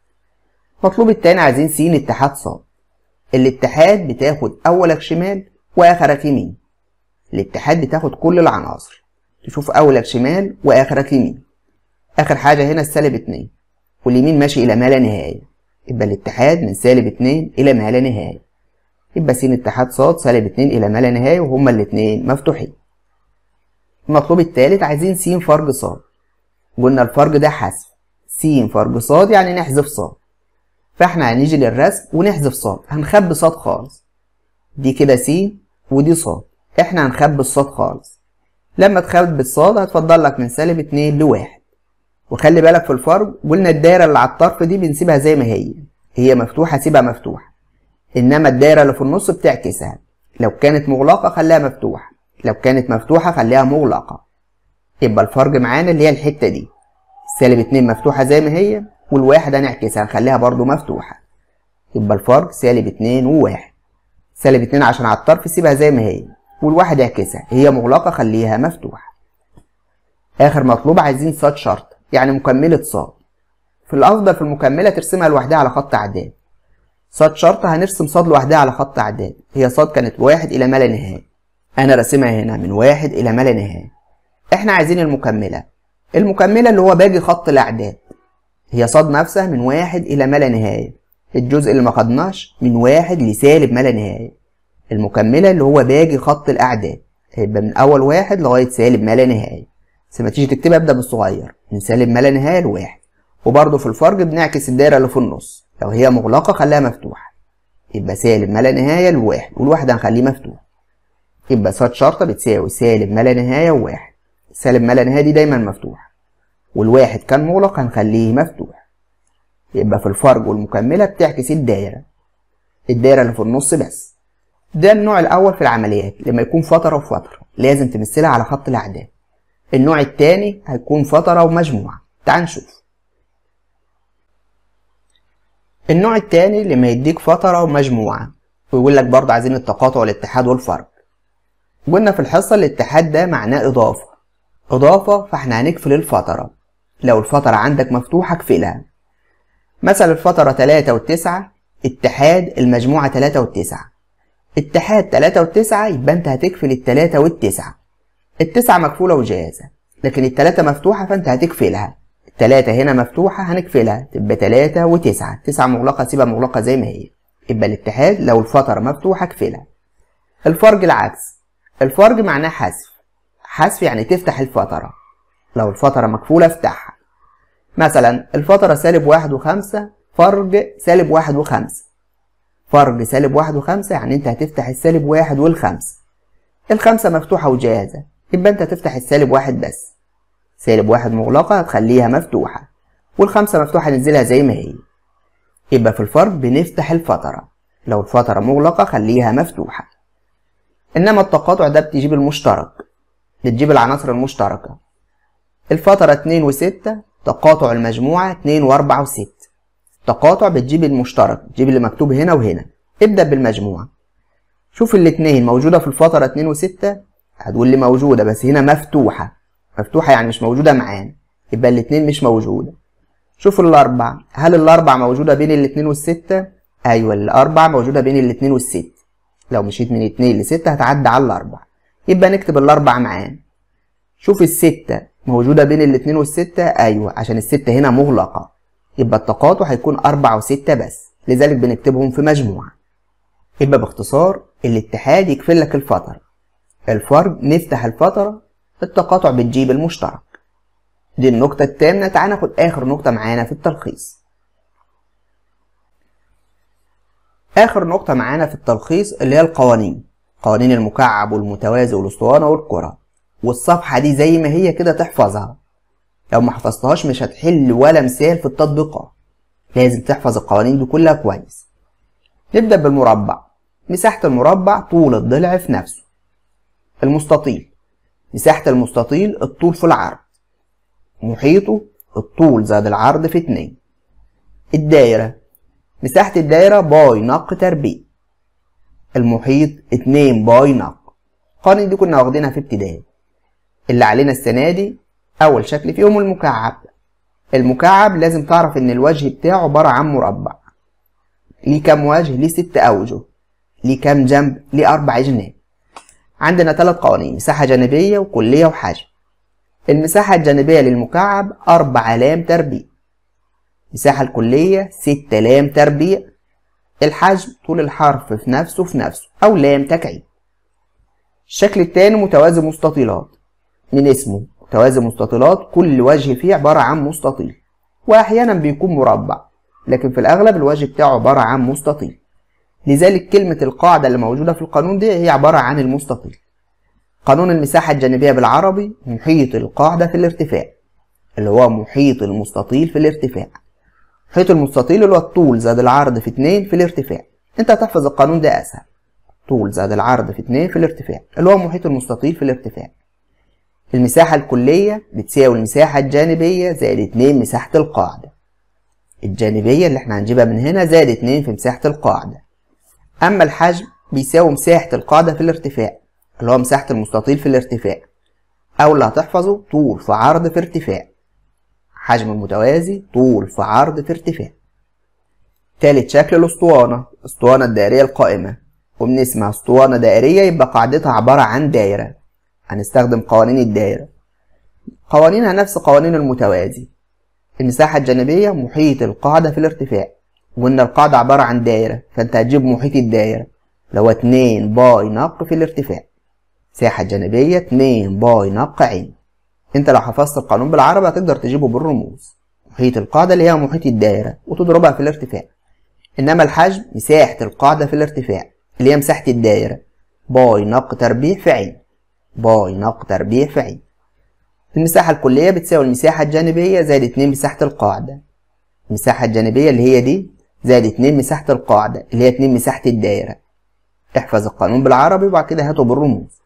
مطلوب التاني عايزين س اتحاد ص الاتحاد بتاخد اولك شمال واخرك يمين الاتحاد بتاخد كل العناصر تشوف اولك شمال واخرك يمين اخر حاجه هنا السالب اتنين واليمين ماشي الى ما لا نهايه يبقى الاتحاد من سالب اتنين الى ما لا نهايه يبقى س اتحاد ص سالب اتنين الى ما لا نهايه وهما الاتنين مفتوحين المطلوب التالت عايزين س فرج ص قلنا الفرج ده حذف س فرج ص يعني نحذف ص فاحنا هنيجي للرسم ونحذف ص هنخبي ص خالص دي كده س ودي ص احنا هنخبي الصاد خالص لما تخبي الصاد هتفضل لك من سالب اتنين لواحد وخلي بالك في الفرج قلنا الدايرة اللي على الطرف دي بنسيبها زي ما هي هي مفتوحة سيبها مفتوحة إنما الدايرة اللي في النص بتعكسها لو كانت مغلقة خليها مفتوحة لو كانت مفتوحة خليها مغلقة يبقى الفرج معانا اللي هي الحتة دي سالب اتنين مفتوحة زي ما هي والواحد هنعكسها هنخليها برضو مفتوحة يبقى الفرج سالب اتنين وواحد سالب اتنين عشان على الطرف سيبها زي ما هي والواحد يعكسها هي مغلقة خليها مفتوحة آخر مطلوب عايزين صاد شرط يعني مكملة صاد في الأفضل في المكملة ترسمها لوحدها على خط أعداد صاد شرط هنرسم صاد لوحدها على خط أعداد هي صاد كانت واحد إلى ما لا نهاية أنا راسمها هنا من واحد إلى ما لا نهاية إحنا عايزين المكملة المكملة اللي هو باقي خط الأعداد هي صاد نفسها من واحد إلى ما لا نهاية الجزء اللي ما خدناش من واحد لسالب ما لا نهاية المكملة اللي هو باقي خط الأعداد هيبقى من أول واحد لغاية سالب ما لا نهاية بس ما تيجي تكتبها ابدأ بالصغير من سالب ما لا نهاية لواحد وبرده في الفرج بنعكس الدايرة اللي في النص لو هي مغلقة خليها مفتوحة يبقى سالب ما لا نهاية لواحد والواحد هنخليه مفتوح يبقى ص شرطة بتساوي سالب ما لا نهاية وواحد سالب ما لا نهاية دي دايما مفتوحة والواحد كان مغلق هنخليه مفتوح يبقى في الفرج والمكملة بتعكس الدايرة الدايرة اللي في النص بس ده النوع الأول في العمليات لما يكون فترة وفترة لازم تمثلها على خط الأعداد النوع التاني هيكون فترة ومجموعة تعال نشوف النوع التاني لما يديك فترة ومجموعة ويقول لك برضه عايزين التقاطع والاتحاد والفرق قلنا في الحصة الاتحاد ده معناه إضافة إضافة فاحنا هنقفل الفترة لو الفترة عندك مفتوحة اقفلها مثلا الفترة 3 و9 اتحاد المجموعة 3 و9 اتحاد 3 و9 يبقى انت وال التلاتة والتسعة التسعة مقفولة وجاهزة لكن التلاتة مفتوحة فانت ال التلاتة هنا مفتوحة هنقفلها تبقى تلاتة وتسعة تسعة مغلقة سيبها مغلقة زي ما هي يبقى الاتحاد لو الفترة مفتوحة اقفلها الفرج العكس الفرج معناه حذف حذف يعني تفتح الفترة لو الفترة مقفولة افتحها مثلا الفترة سالب واحد وخمسة فرج سالب واحد وخمسة فرق سالب واحد وخمسة يعني انت هتفتح السالب واحد والخمسة الخمسة مفتوحة وجاهزة يبقى انت هتفتح السالب واحد بس سالب واحد مغلقة هتخليها مفتوحة والخمسة مفتوحة ننزلها زي ما هي يبقى في الفرق بنفتح الفترة لو الفترة مغلقة خليها مفتوحة إنما التقاطع ده بتجيب المشترك بتجيب العناصر المشتركة الفترة اتنين وستة تقاطع المجموعة اتنين واربعة وستة تقاطع بتجيب المشترك تجيب اللي مكتوب هنا وهنا ابدأ بالمجموع شوف الاتنين موجودة في الفتره 2 و6 هتقول لي موجودة بس هنا مفتوحة مفتوحة يعني مش موجودة معانا يبقى الاتنين مش موجودة شوف الأربع هل الأربع موجودة بين الاتنين والستة؟ أيوة الأربع موجودة بين الاتنين والسته لو مشيت من اتنين لستة هتعدي على الأربع يبقى نكتب الأربع معانا شوف الستة موجودة بين الاتنين والستة أيوة عشان الستة هنا مغلقة يبقى التقاطع هيكون أربعة وستة بس لذلك بنكتبهم في مجموعة يبقى باختصار الاتحاد يكفل لك الفترة الفرد نفتح الفترة التقاطع بتجيب المشترك دي النقطة التامنة تعال ناخد آخر نقطة معانا في التلخيص آخر نقطة معانا في التلخيص اللي هي القوانين قوانين المكعب والمتوازي والأسطوانة والكرة والصفحة دي زي ما هي كده تحفظها لو ما حفظتهاش مش هتحل ولا مثال في التطبيقات لازم تحفظ القوانين دي كلها كويس نبدأ بالمربع مساحة المربع طول الضلع في نفسه المستطيل مساحة المستطيل الطول في العرض محيطه الطول زائد العرض في اتنين الدايرة مساحة الدايرة باي نق تربيع المحيط اتنين باي نق القوانين دي كنا واخدينها في ابتدائي اللي علينا السنة دي أول شكل فيهم المكعب المكعب لازم تعرف إن الوجه بتاعه عبارة عن مربع ليه كام وجه؟ ليه ست أوجه ليه كام جنب؟ ليه أربع جناب عندنا ثلاث قوانين مساحة جانبية وكلية وحجم المساحة الجانبية للمكعب أربع لام تربيع المساحة الكلية ست لام تربيع الحجم طول الحرف في نفسه في نفسه أو لام تكعيب الشكل التاني متوازي مستطيلات من اسمه توازي مستطيلات كل وجه فيه عبارة عن مستطيل وأحيانا بيكون مربع لكن في الأغلب الوجه بتاعه عبارة عن مستطيل لذلك كلمة القاعدة اللي موجودة في القانون دي هي عبارة عن المستطيل قانون المساحة الجانبية بالعربي محيط القاعدة في الارتفاع اللي هو محيط المستطيل في الارتفاع محيط المستطيل اللي هو الطول زائد العرض في 2 في الارتفاع انت هتحفظ القانون ده اسهل طول زائد العرض في 2 في الارتفاع اللي هو محيط المستطيل في الارتفاع المساحة الكلية بتساوي المساحة الجانبية زائد اتنين مساحة القاعدة الجانبية اللي احنا هنجيبها من هنا زائد اتنين في مساحة القاعدة أما الحجم بيساوي مساحة القاعدة في الارتفاع اللي هو مساحة المستطيل في الارتفاع أو اللي هتحفظه طول في عرض في ارتفاع حجم متوازي طول في عرض في ارتفاع تالت شكل الأسطوانة الأسطوانة الدائرية القائمة وبنسمع أسطوانة دائرية يبقى قاعدتها عبارة عن دايرة هنستخدم قوانين الدائرة قوانينها نفس قوانين المتوازي المساحة الجانبية محيط القاعدة في الارتفاع وإن القاعدة عبارة عن دائرة فأنت هتجيب محيط الدائرة لو اتنين باي نق في الارتفاع مساحة جانبية اتنين باي نق عين انت لو حفظت القانون بالعربي هتقدر تجيبه بالرموز محيط القاعدة اللي هي محيط الدائرة وتضربها في الارتفاع انما الحجم مساحة القاعدة في الارتفاع اللي هي مساحة الدائرة باي نق تربيع في عين باي ناقض تربيع فعيل المساحة الكلية بتساوي المساحة الجانبية زائد اتنين مساحة القاعدة المساحة الجانبية اللي هي دي زائد اتنين مساحة القاعدة اللي هي اتنين مساحة الدائرة احفظ القانون بالعربي وبعد كده هاته بالرموز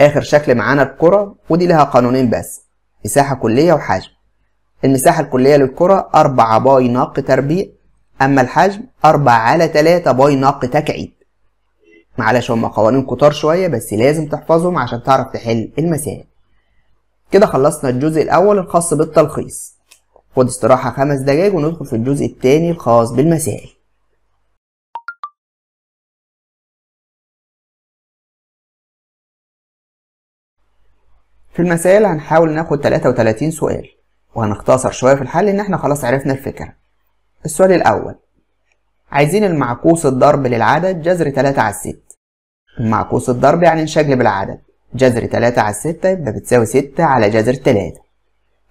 آخر شكل معانا الكرة ودي لها قانونين بس مساحة كلية وحجم المساحة الكلية للكرة أربعة باي ناق تربيع أما الحجم أربعة على تلاتة باي ناق تكعيب معلش هما قوانين كتار شوية بس لازم تحفظهم عشان تعرف تحل المسائل كده خلصنا الجزء الأول الخاص بالتلخيص خد استراحة خمس دقايق وندخل في الجزء التاني الخاص بالمسائل في المسائل هنحاول ناخد 33 سؤال وهنختصر شوية في الحل إن احنا خلاص عرفنا الفكرة السؤال الأول عايزين المعكوس الضرب للعدد جذر 3 على 6 المعكوس الضرب يعني نشجلب العدد جذر 3 على 6 يبقى بتساوي 6 على جذر 3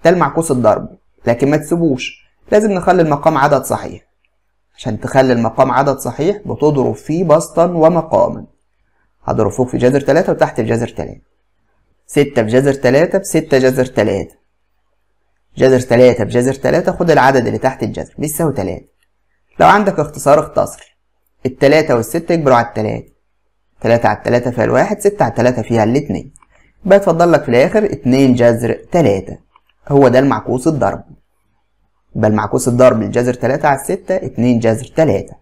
ده المعكوس الضرب لكن ما تسيبوش لازم نخلي المقام عدد صحيح عشان تخلي المقام عدد صحيح بتضرب فيه بسطا ومقاما هضرب فوق في جذر 3 وتحت في جذر 3 6 في جذر 3 ب 6 جذر 3 جذر 3 بجذر 3 خد العدد اللي تحت الجذر بيساوي 3 لو عندك اختصار اختصر التلاتة والستة يكبروا على التلاتة تلاتة على التلاتة فيها الواحد ستة على التلاتة فيها الاتنين يبقى تفضل لك في الآخر اتنين جذر تلاتة هو ده المعكوس الضرب يبقى المعكوس الضرب الجذر تلاتة على الستة اتنين جذر تلاتة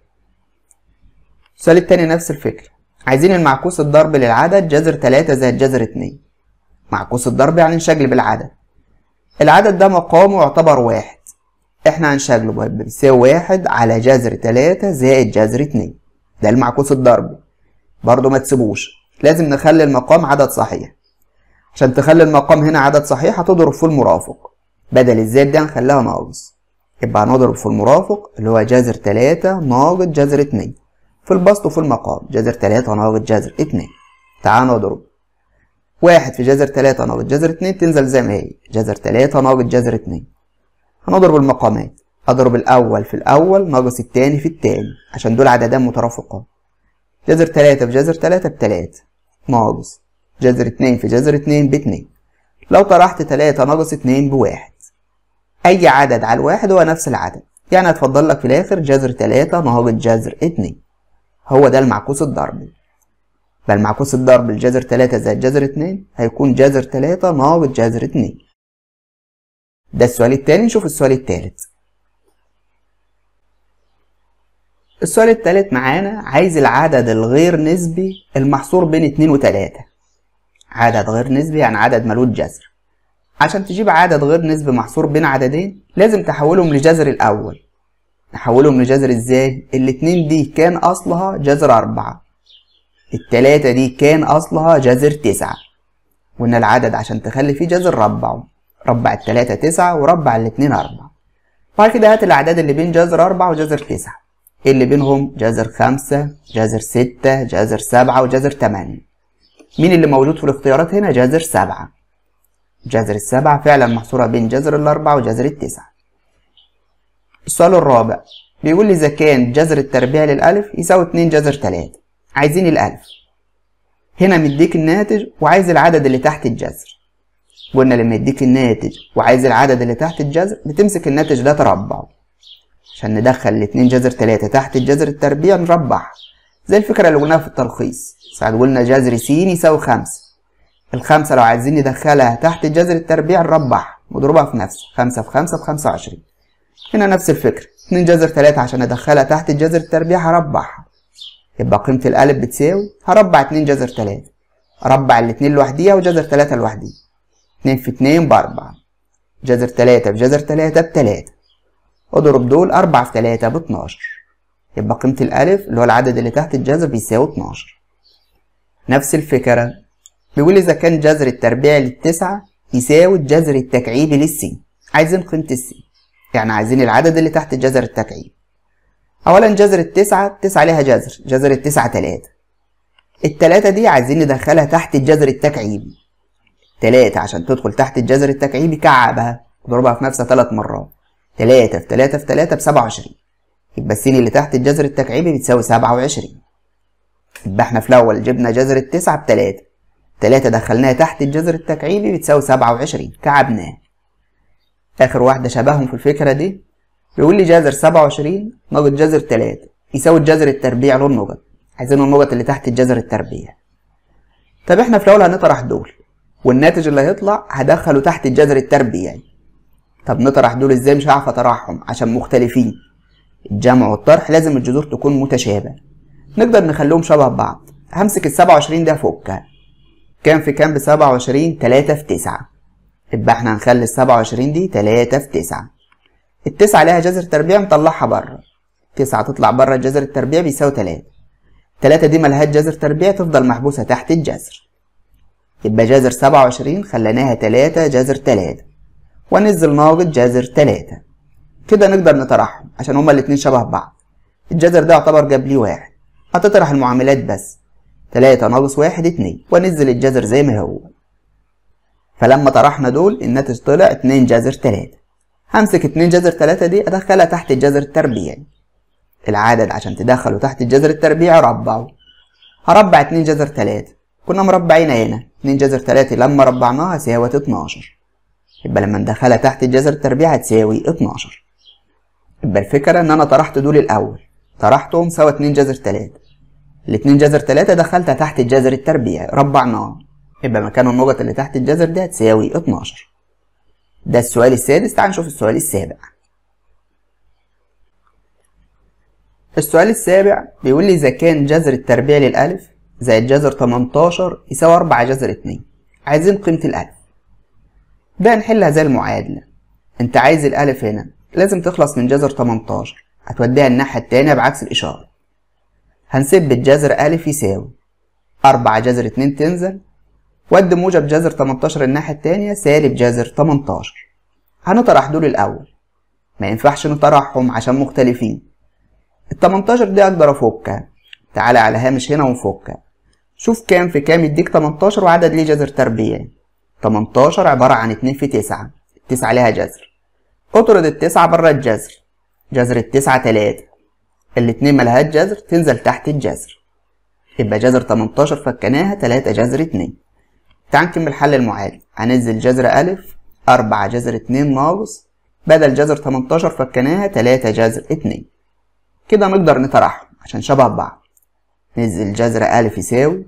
السؤال التاني نفس الفكرة عايزين المعكوس الضرب للعدد جذر تلاتة زائد جذر اتنين معكوس الضرب يعني انشجل بالعدد العدد ده مقامه يعتبر واحد احنا هنشغله بيساوي واحد على جذر تلاتة زائد جذر اتنين ده المعكوس الضربي برضه ما تسيبوش لازم نخلي المقام عدد صحيح عشان تخلي المقام هنا عدد صحيح هتضرب في المرافق بدل الزائد ده هنخليها ناقص يبقى هنضرب في المرافق اللي هو جذر تلاتة ناقص جذر اتنين في البسط وفي المقام جذر تلاتة ناقص جذر اتنين تعال نضرب واحد في جذر تلاتة ناقص جذر اتنين تنزل زي ما هي جذر تلاتة ناقص جذر اتنين هنضرب المقامات هضرب الأول في الأول ناقص التاني في التاني عشان دول عددان مترافقان جذر تلاتة في جذر تلاتة بتلاتة ناقص جذر اتنين في جذر اتنين باتنين لو طرحت تلاتة ناقص اتنين بواحد أي عدد على الواحد هو نفس العدد يعني هتفضل لك في الآخر جذر تلاتة ناقص جذر اتنين هو ده المعكوس الضربي بل معكوس الضرب لجذر تلاتة زائد جذر اتنين هيكون جذر تلاتة ناقص جذر اتنين ده السؤال التاني نشوف السؤال التالت السؤال التالت معانا عايز العدد الغير نسبي المحصور بين اتنين وتلاتة عدد غير نسبي يعني عدد ملوش جذر عشان تجيب عدد غير نسبي محصور بين عددين لازم تحولهم لجذر الأول نحولهم لجذر ازاي؟ الاتنين دي كان أصلها جذر أربعة التلاتة دي كان أصلها جذر تسعة وإن العدد عشان تخلي فيه جذر ربعه ربع التلاتة تسعة وربع الاتنين أربعة بعد كده هات الأعداد اللي بين جذر أربعة وجذر تسعة إيه اللي بينهم جذر خمسة جذر ستة جذر سبعة وجذر تمانية مين اللي موجود في الاختيارات هنا جذر سبعة جذر السبعة فعلا محصورة بين جذر الأربعة وجذر التسعة السؤال الرابع بيقول لي إذا كان جذر التربيع للألف يساوي اتنين جذر تلاتة عايزين الألف هنا مديك الناتج وعايز العدد اللي تحت الجذر قلنا لما يديك الناتج وعايز العدد اللي تحت الجذر بتمسك الناتج ده تربعه عشان ندخل الاتنين جذر تلاتة تحت الجذر التربيع نربع زي الفكرة اللي قلناها في التلخيص ساعات قلنا جذر س يساوي خمسة الخمسة لو عايزين ندخلها تحت الجذر التربيع نربع مضروبة في نفسها خمسة في خمسة في خمسة وعشرين هنا نفس الفكرة اتنين جذر تلاتة عشان ادخلها تحت الجذر التربيع هربعها يبقى قيمة القالب بتساوي هربع اتنين جذر تلاتة اربع الاتنين لوحديها وجذر تلاتة لوحديها اتنين في اتنين بأربعة جذر تلاتة جذر تلاتة بتلاتة اضرب دول أربعة في تلاتة باتناشر يبقى قيمة الألف اللي هو العدد اللي تحت الجذر بيساوي اتناشر نفس الفكرة بيقول إذا كان جذر التربيع للتسعة يساوي الجذر التكعيبي للسين عايزين قيمة السين يعني عايزين العدد اللي تحت الجذر التكعيبي أولا جذر التسعة التسعة ليها جذر جذر التسعة تلاتة التلاتة دي عايزين ندخلها تحت الجذر التكعيبي تلاتة عشان تدخل تحت الجذر التكعيبي كعبها اضربها في نفسها تلات مرات تلاتة في تلاتة في تلاتة بسبعة وعشرين يبقى السين اللي تحت الجذر التكعيبي بتساوي سبعة وعشرين يبقى احنا في الاول جبنا جذر التسعة بتلاتة تلاتة دخلناها تحت الجذر التكعيبي بتساوي سبعة وعشرين كعبناه آخر واحدة شبههم في الفكرة دي بيقول لي جذر سبعة وعشرين ناقص جذر تلاتة يساوي الجذر التربيع له النقط عايزين النقط اللي تحت الجذر التربيع طب احنا في الأول هنطرح دول والناتج اللي هيطلع هدخله تحت الجذر التربي يعني طب نطرح دول ازاي مش هعرف اطرحهم عشان مختلفين الجمع والطرح لازم الجذور تكون متشابه نقدر نخليهم شبه بعض همسك ال 27 ده فكها كام في كام ب 27 3 في 9 يبقى احنا هنخلي ال 27 دي 3 في 9 التسعة لها جذر تربيع نطلعها بره تسعة تطلع بره الجذر التربيع بيساوي تلاتة تلاتة دي ملهاش جذر تربيع تفضل محبوسة تحت الجذر يبقى جذر سبعة وعشرين خليناها تلاتة جذر تلاتة ونزل ناقص جذر تلاتة كده نقدر نطرحهم عشان هما الاتنين شبه بعض الجذر ده يعتبر جاب لي واحد هتطرح المعاملات بس تلاتة ناقص واحد اتنين ونزل الجذر زي ما هو فلما طرحنا دول الناتج طلع اتنين جذر تلاتة همسك اتنين جذر تلاتة دي ادخلها تحت الجذر التربيعي العدد عشان تدخله تحت الجذر التربيعي ربعه هربع اتنين جذر تلاتة كنا مربعين هنا 2 جذر 3 لما ربعناها ساوت 12 يبقى لما ندخلها تحت الجذر التربيع هتساوي 12 يبقى الفكرة إن أنا طرحت دول الأول طرحتهم سوا 2 جذر 3 ال 2 جذر 3 دخلتها تحت الجذر التربيع ربعناها يبقى مكان النقط اللي تحت الجذر دي هتساوي 12 ده السؤال السادس تعال نشوف السؤال السابع السؤال السابع بيقول لي إذا كان جذر التربيع للألف زائد جذر 18 يساوي 4 جذر 2 عايزين قيمة الألف بقى نحل هذه المعادلة أنت عايز الألف هنا لازم تخلص من جذر 18 هتوديها الناحية التانية بعكس الإشارة هنسب الجذر أ يساوي 4 جذر 2 تنزل ود موجب جذر 18 الناحية التانية سالب جذر 18 هنطرح دول الأول ما ينفعش نطرحهم عشان مختلفين ال 18 دي أقدر أفكها تعالى على هامش هنا ونفكها شوف كام في كام يديك 18 وعدد ليه جذر تربيعي 18 عبارة عن 2 في 9 التسعة لها جذر اطرد التسعة بره الجذر جذر التسعة 3 الاتنين ملهاش جذر تنزل تحت الجذر يبقى جذر 18 فكناها 3 جذر 2 تعال نكمل حل المعادلة هنزل جذر أ 4 جذر 2 ناقص بدل جذر 18 فكناها 3 جذر 2 كده نقدر نطرحهم عشان شبه بعض نزل جذر ألف يساوي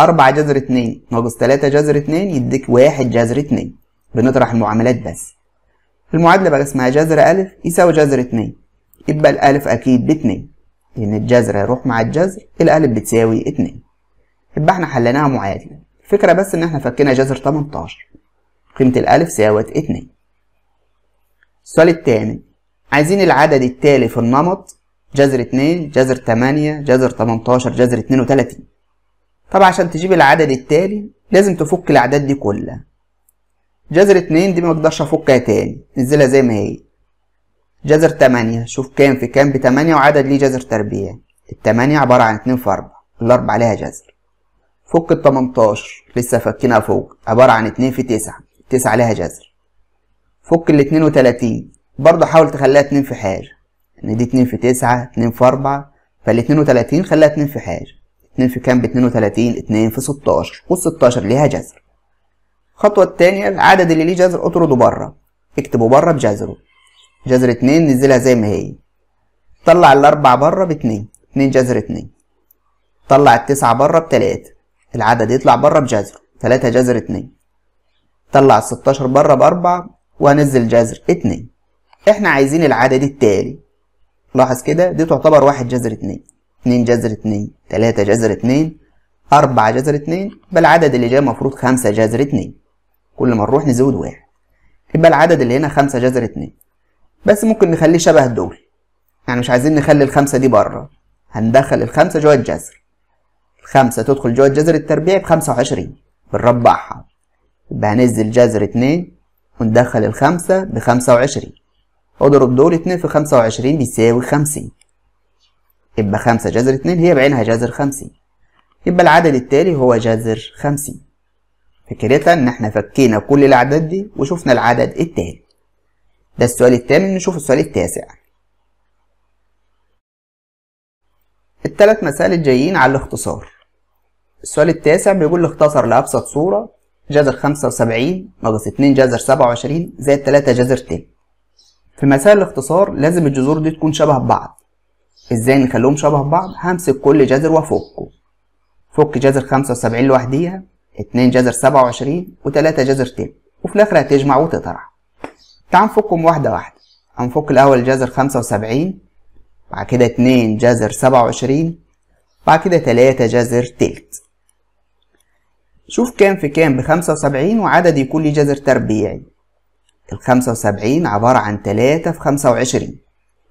أربعة جذر اتنين ناقص تلاتة جذر اتنين يديك واحد جذر اتنين بنطرح المعاملات بس المعادلة بقى اسمها جذر ألف يساوي جذر اتنين يبقى الألف أكيد باتنين لأن الجذر هيروح مع الجذر الألف بتساوي اتنين يبقى احنا حليناها معادلة الفكرة بس إن احنا فكينا جذر تمنتاشر قيمة الألف ساوت اتنين السؤال التاني عايزين العدد التالي في النمط جذر 2 جذر 8 جذر 18 جذر 32 طب عشان تجيب العدد التالي لازم تفك الاعداد دي كلها جذر 2 دي ما اقدرش افكها تاني انزلها زي ما هي جذر 8 شوف كام في كام ب 8 وعدد ليه جذر تربيع ال 8 عبارة عن 2 في 4 ال 4 عليها جذر فك ال 18 لسه فكيناها فوق عبارة عن 2 في 9 9 عليها جذر فك ال 32 برضه حاول تخليها 2 في حاجة ان دي 2 في 9 2 في 4 فال 32 خليها 2 في حاجه 2 في كام ب 32 2 في 16 وال 16 ليها جذر الخطوه الثانيه العدد اللي ليه جذر اطرده بره اكتبه بره بجذره جذر 2 نزلها زي ما هي طلع الاربع بره ب 2 2 جذر 2 طلع التسعة بره ب 3 العدد يطلع بره بجذره 3 جذر 2 طلع ال 16 بره ب 4 وهنزل جذر 2 احنا عايزين العدد التالي لاحظ كده دي تعتبر واحد جذر اتنين اتنين جذر اتنين تلاتة جذر اتنين أربعة جذر اتنين يبقى العدد اللي جاي المفروض خمسة جذر اتنين كل ما نروح نزود واحد يبقى العدد اللي هنا خمسة جذر اتنين بس ممكن نخليه شبه دول يعني مش عايزين نخلي الخمسة دي بره هندخل الخمسة جوه الجذر الخمسة تدخل جوه الجذر التربيعي بخمسة وعشرين بنربعها يبقى هنزل جذر اتنين وندخل الخمسة بخمسة وعشرين اضرب دول 2 في 25 بيساوي 50 يبقى 5 جذر 2 هي بعينها جذر 50 يبقى العدد التالي هو جذر 50 فكرتها ان احنا فكينا كل الاعداد دي وشفنا العدد التالي ده السؤال الثامن نشوف السؤال التاسع الثلاث مسائل الجايين على الاختصار السؤال التاسع بيقول لي اختصر لأبسط صورة جذر 75 ناقص 2 جذر 27 زائد 3 جذر 2 في مسائل الاختصار لازم الجذور دي تكون شبه بعض ازاي نخليهم شبه بعض همسك كل جذر وافكه فك جذر خمسة وسبعين لوحديها اتنين جذر سبعة وعشرين وتلاتة جذر تلت وفي الاخر هتجمع وتطرح تعال نفكهم واحدة واحدة هنفك الاول جذر خمسة وسبعين بعد كده اتنين جذر سبعة وعشرين بعد كده تلاتة جذر تلت شوف كام في كام بخمسة وسبعين وعدد يكون لي جذر تربيعي ال 75 عبارة عن 3 في 25 ال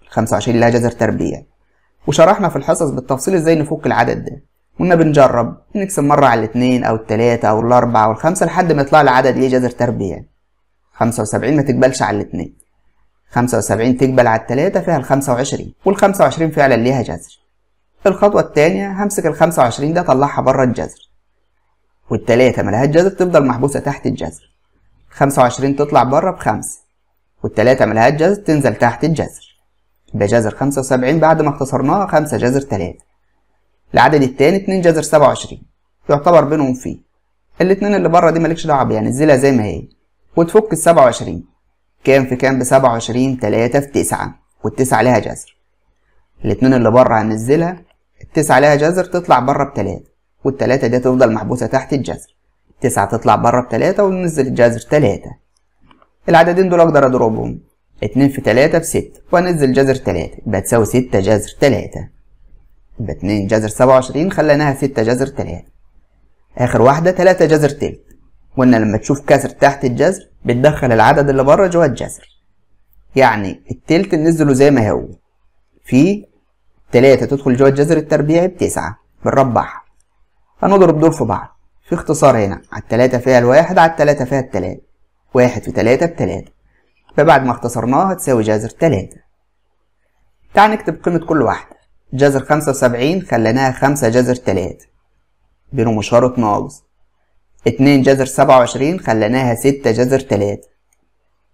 25 لها جذر تربيع وشرحنا في الحصص بالتفصيل ازاي نفك العدد ده قلنا بنجرب نقسم مرة على الاثنين أو التلاتة أو الأربعة أو الخمسة لحد ما يطلع العدد ليه جذر تربيع خمسة وسبعين ما تقبلش على الاثنين خمسة وسبعين تقبل على التلاتة فيها الخمسة وعشرين والخمسة وعشرين فعلا ليها جذر الخطوة التانية همسك الخمسة وعشرين ده طلعها بره الجذر والتلاتة ملهاش جذر تفضل محبوسة تحت الجذر 25 تطلع بره بخمسة والتلاتة ملهاش جذر تنزل تحت الجذر يبقى جذر 75 بعد ما اختصرناها 5 جذر 3 العدد التاني 2 جذر 27 يعتبر بينهم فيه الاتنين اللي بره دي مالكش دعوة بيها نزلها زي ما هي وتفك ال 27 كام في كام ب 27 3 في 9 والتسعة ليها جذر الاتنين اللي بره هنزلها التسعة ليها جذر تطلع بره بتلاتة والتلاتة دي تفضل محبوسة تحت الجذر تسعة تطلع بره بتلاتة وننزل الجذر تلاتة العددين دول أقدر أضربهم اتنين في تلاتة بستة وأنزل جذر تلاتة يبقى تساوي ستة جذر تلاتة يبقى اتنين جذر سبعة وعشرين خليناها ستة جذر تلاتة آخر واحدة تلاتة جذر تلت قلنا لما تشوف كسر تحت الجذر بتدخل العدد اللي بره جوه الجذر يعني التلت ننزله زي ما هو في تلاتة تدخل جوه الجذر التربيعي بتسعة بنربعها هنضرب دول في بعض في اختصار هنا على التلاتة فيها الواحد على التلاتة فيها التلاتة واحد في تلاتة بتلاتة فبعد ما اختصرناها هتساوي جذر تلاتة تعال نكتب قيمة كل واحدة جذر خمسة وسبعين خليناها خمسة جذر تلاتة بينهم إشارة ناقص اتنين جذر سبعة وعشرين خليناها ستة جذر تلاتة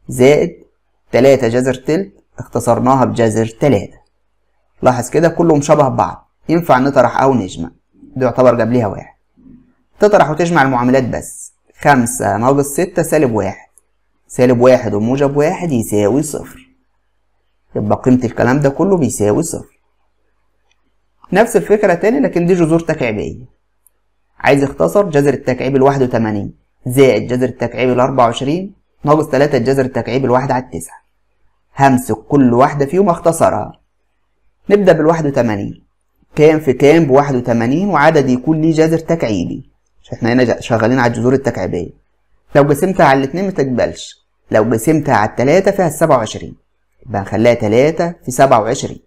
زائد تلاتة جذر تلت اختصرناها بجذر تلاتة لاحظ كده كلهم شبه بعض ينفع نطرح أو نجمع ده يعتبر جاب ليها واحد تطرح وتجمع المعاملات بس خمسة ناقص ستة سالب واحد سالب واحد وموجب واحد يساوي صفر يبقى قيمة الكلام ده كله بيساوي صفر نفس الفكرة تاني لكن دي جذور تكعيبية عايز اختصر جذر التكعيب الواحد وتمانين زائد جذر التكعيب الأربعة وعشرين ناقص تلاتة جذر التكعيب الواحد على التسعة همسك كل واحدة فيهم اختصرها نبدأ بالواحد وتمانين كام في كام بواحد وتمانين وعدد يكون ليه جذر تكعيبي مش احنا هنا شغالين على الجذور التكعيبيه لو قسمتها على الاتنين ما تقبلش لو قسمتها على التلاتة فيها السبعة وعشرين يبقى هنخليها تلاتة في سبعة وعشرين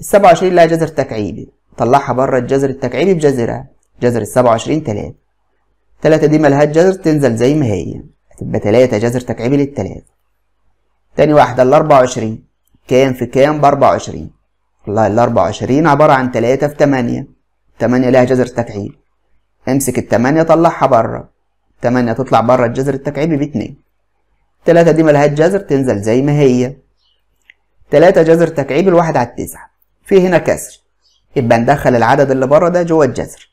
السبعة وعشرين لها جذر تكعيبي طلعها بره الجذر التكعيبي بجذرها جذر السبعة وعشرين تلاتة تلاتة دي ملهاش جذر تنزل زي ما هي هتبقى تلاتة جذر تكعيبي للتلاتة تاني واحدة الأربعة وعشرين كام في كام بأربعة وعشرين والله الأربعة وعشرين عبارة عن تلاتة في تمانية تمانية لها جذر تكعيبي امسك التمانية طلعها بره تمانية تطلع بره الجذر التكعيبي باتنين تلاتة دي ملهاش جذر تنزل زي ما هي تلاتة جذر تكعيبي الواحد على التسعة في هنا كسر يبقى ندخل العدد اللي بره ده جوه الجذر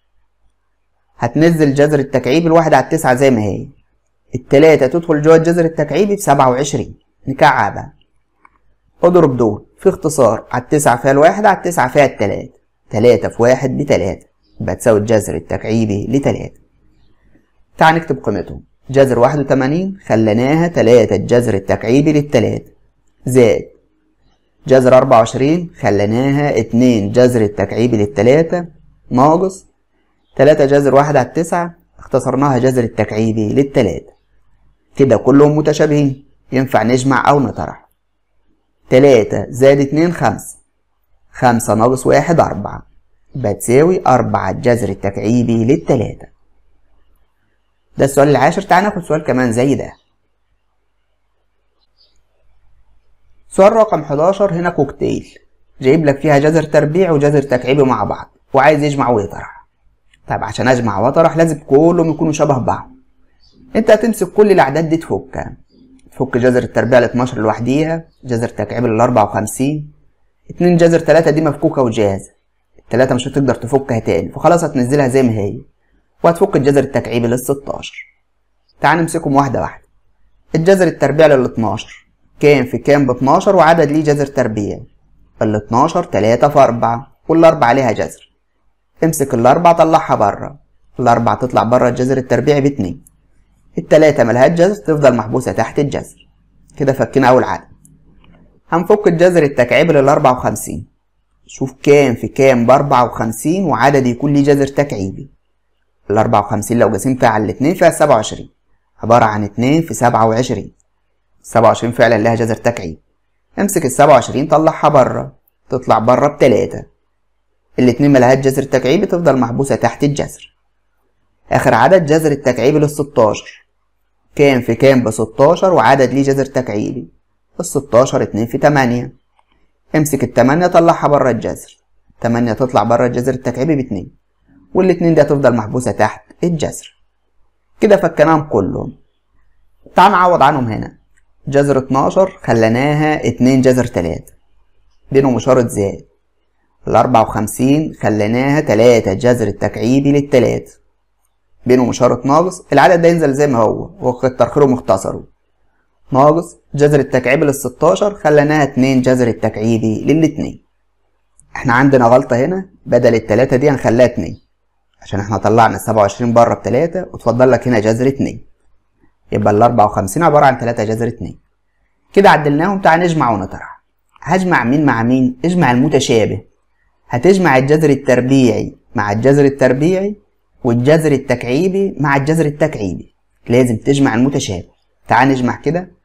هتنزل جذر التكعيبي الواحد على التسعة زي ما هي التلاتة تدخل جوه الجذر التكعيبي بسبعة وعشرين نكعبها اضرب دول في اختصار على التسعة فيها الواحد على التسعة فيها التلاتة تلاتة في واحد بتلاتة يبقى الجذر التكعيبي لتلاتة تعال نكتب قيمتهم جذر واحد وتمانين خليناها تلاتة الجذر التكعيبي للتلاتة زائد جذر أربعة وعشرين خليناها اتنين جذر التكعيبي للتلاتة ناقص تلاتة جذر واحد على التسعة اختصرناها جذر التكعيبي للتلاتة كده كلهم متشابهين ينفع نجمع أو نطرح تلاتة زائد اتنين خمسة خمسة ناقص واحد أربعة بتساوي أربعة الجذر التكعيبي للتلاتة ده السؤال العاشر تعالى ناخد سؤال كمان زي ده سؤال رقم 11 هنا كوكتيل جايب لك فيها جذر تربيع وجذر تكعيبي مع بعض وعايز يجمع ويطرح طب عشان اجمع واطرح لازم كلهم يكونوا شبه بعض انت هتمسك كل الاعداد دي تفكها تفك جذر التربيع ال 12 لوحديها جذر تكعيبي ال 54 اتنين جذر تلاتة دي مفكوكة وجاهزة 3 مش هتقدر تفكها تاني فخلاص هتنزلها زي ما هي وهتفك الجذر التكعيبي لل 16 تعال نمسكهم واحدة واحدة الجذر التربيع لل 12 كام في كام ب 12 وعدد ليه جذر تربيع ال 12 3 في 4 والأربعة ليها جذر امسك الأربعة طلعها بره الأربعة تطلع بره الجذر التربيعي باتنين التلاتة ملهاش جذر تفضل محبوسة تحت الجذر كده فكينا أول عدد هنفك الجذر التكعيبي للأربعة وخمسين شوف كام في كام ب 54 وعدد يكون ليه جذر تكعيبي ال 54 لو قسمتها على الاتنين فيها 27 عبارة عن 2 في 27 27 فعلا لها جذر تكعيب امسك ال 27 طلعها بره تطلع بره بتلاتة الاتنين ملهاش جذر تكعيبي تفضل محبوسة تحت الجذر آخر عدد جذر التكعيبي لل 16 كام في كام ب 16 وعدد ليه جذر تكعيبي ال 16 2 في 8 امسك التمانية طلعها بره الجذر التمانية تطلع بره الجذر التكعيبي باتنين والاتنين دي هتفضل محبوسة تحت الجذر كده فكناهم كلهم تعال نعوض عنهم هنا جذر 12 خليناها 2 جذر 3 بينهم إشارة زائد ال 54 خليناها 3 جذر التكعيبي للتلاتة بينهم إشارة ناقص العدد ده ينزل زي ما هو وكتر خيره مختصره ناقص جذر التكعيب لل 16 خليناها 2 جذر التكعيبي للاتنين احنا عندنا غلطة هنا بدل التلاتة دي هنخليها اتنين عشان احنا طلعنا السبعة وعشرين بره بتلاتة وتفضل لك هنا جذر اتنين يبقى الأربعة وخمسين عبارة عن تلاتة جذر اتنين كده عدلناهم تعال نجمع ونطرح هجمع مين مع مين؟ اجمع المتشابه هتجمع الجذر التربيعي مع الجذر التربيعي والجذر التكعيبي مع الجذر التكعيبي لازم تجمع المتشابه تعال نجمع كده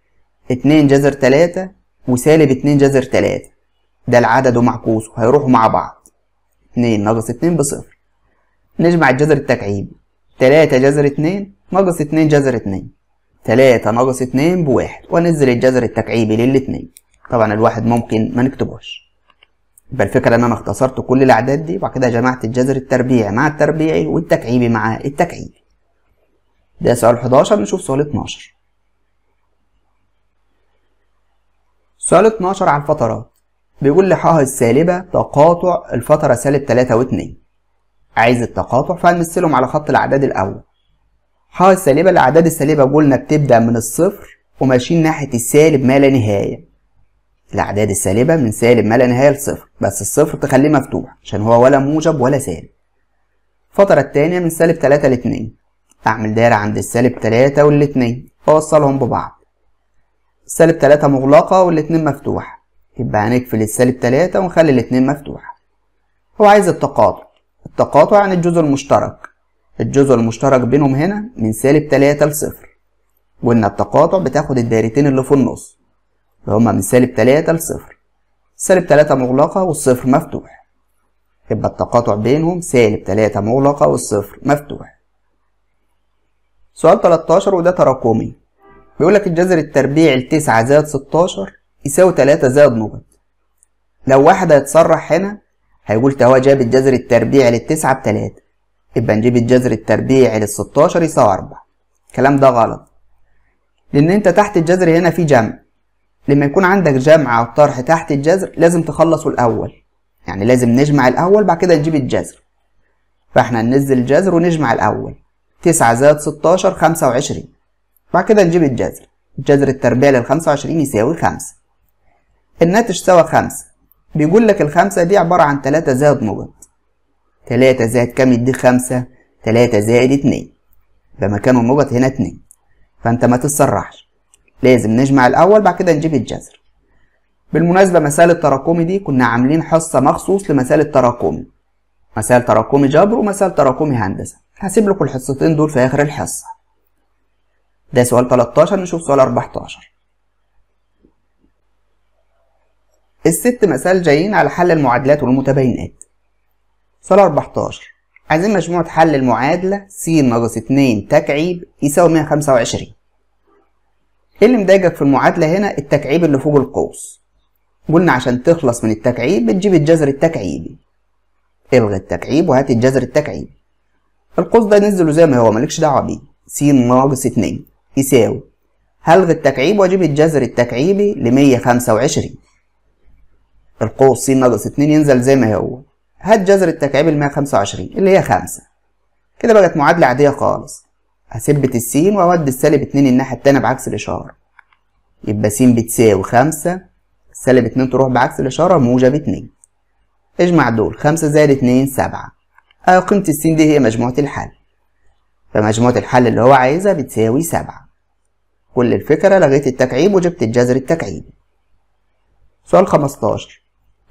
2 جذر 3 وسالب 2 جذر 3 ده العدد ومعكوسه هيروحوا مع بعض 2 ناقص 2 بصفر نجمع الجذر التكعيبي 3 جذر 2 ناقص 2 جذر 2 3 ناقص 2 بواحد ونزل الجذر التكعيبي للاتنين طبعا الواحد ممكن ما نكتبهاش يبقى الفكره ان انا اختصرت كل الاعداد دي وبعد كده جمعت الجذر التربيعي مع التربيعي والتكعيبي مع التكعيبي ده سؤال 11 نشوف سؤال 12 سؤال 12 عن الفترات بيقول لي حاها السالبة تقاطع الفترة سالب 3 و 2 عايز التقاطع فهنمثلهم على خط الأعداد الأول حاها السالبة الأعداد السالبة قلنا بتبدأ من الصفر وماشيين ناحية السالب ما لا نهاية الأعداد السالبة من سالب ما لا نهاية لصفر بس الصفر تخليه مفتوح عشان هو ولا موجب ولا سالب الفترة التانية من سالب 3 ل 2 أعمل دايرة عند السالب 3 وال 2 وأوصلهم ببعض سالب 3 مغلقة والاتنين مفتوح يبقى هنقفل السالب 3 ونخلي الاتنين مفتوح هو عايز التقاطع التقاطع يعني الجزء المشترك الجزء المشترك بينهم هنا من سالب 3 لصفر وإن التقاطع بتاخد الدايرتين اللي في النص اللي هما من سالب 3 لصفر سالب 3 مغلقة والصفر مفتوح يبقى التقاطع بينهم سالب 3 مغلقة والصفر مفتوح سؤال 13 وده تراكمي بيقول لك الجذر التربيعي ل 9 زائد 16 يساوي 3 زائد نقط لو واحد هيتصرح هنا هيقول ده إيه هو جاب الجذر التربيعي للتسعة بتلاتة يبقى نجيب الجذر التربيعي للستاشر يساوي أربعة الكلام ده غلط لأن أنت تحت الجذر هنا في جمع لما يكون عندك جمع أو طرح تحت الجذر لازم تخلصه الأول يعني لازم نجمع الأول بعد كده نجيب الجذر فاحنا ننزل الجذر ونجمع الأول تسعة زائد ستاشر خمسة وعشرين بعد كده نجيب الجذر جذر التربيع لل 25 يساوي 5 الناتج سوى 5 بيقول لك الخمسة دي عبارة عن 3 زائد نقط 3 زائد كام يديك 5 3 زائد 2 فمكان النقط هنا 2 فانت ما تتسرعش لازم نجمع الاول بعد كده نجيب الجذر بالمناسبة مسائل التراكمي دي كنا عاملين حصة مخصوص لمسائل التراكمي مسائل تراكمي جبر ومسائل تراكمي هندسة هسيب لكم الحصتين دول في آخر الحصة ده سؤال 13 نشوف سؤال 14 الست مسائل جايين على حل المعادلات والمتباينات سؤال 14 عايزين مجموعة حل المعادلة س ناقص 2 تكعيب يساوي 125 ايه اللي مضايقك في المعادلة هنا التكعيب اللي فوق القوس قلنا عشان تخلص من التكعيب بتجيب الجذر التكعيبي الغي التكعيب وهات الجذر التكعيبي القوس ده نزله زي ما هو مالكش دعوة بيه س ناقص 2 يساوي هلغ التكعيب واجيب الجذر التكعيبي ل 125 القوس س ناقص 2 ينزل زي ما هو هات جذر التكعيب ال 125 اللي هي 5 كده بقت معادلة عادية خالص هثبت السين وأود السالب 2 الناحية الثانيه بعكس الإشارة يبقى س بتساوي 5 سالب 2 تروح بعكس الإشارة موجب 2 اجمع دول 5 زائد 2 7 أهي قيمة السين دي هي مجموعة الحل فمجموعة الحل اللي هو عايزها بتساوي 7 كل الفكرة لغيت التكعيب وجبت الجذر التكعيبي سؤال 15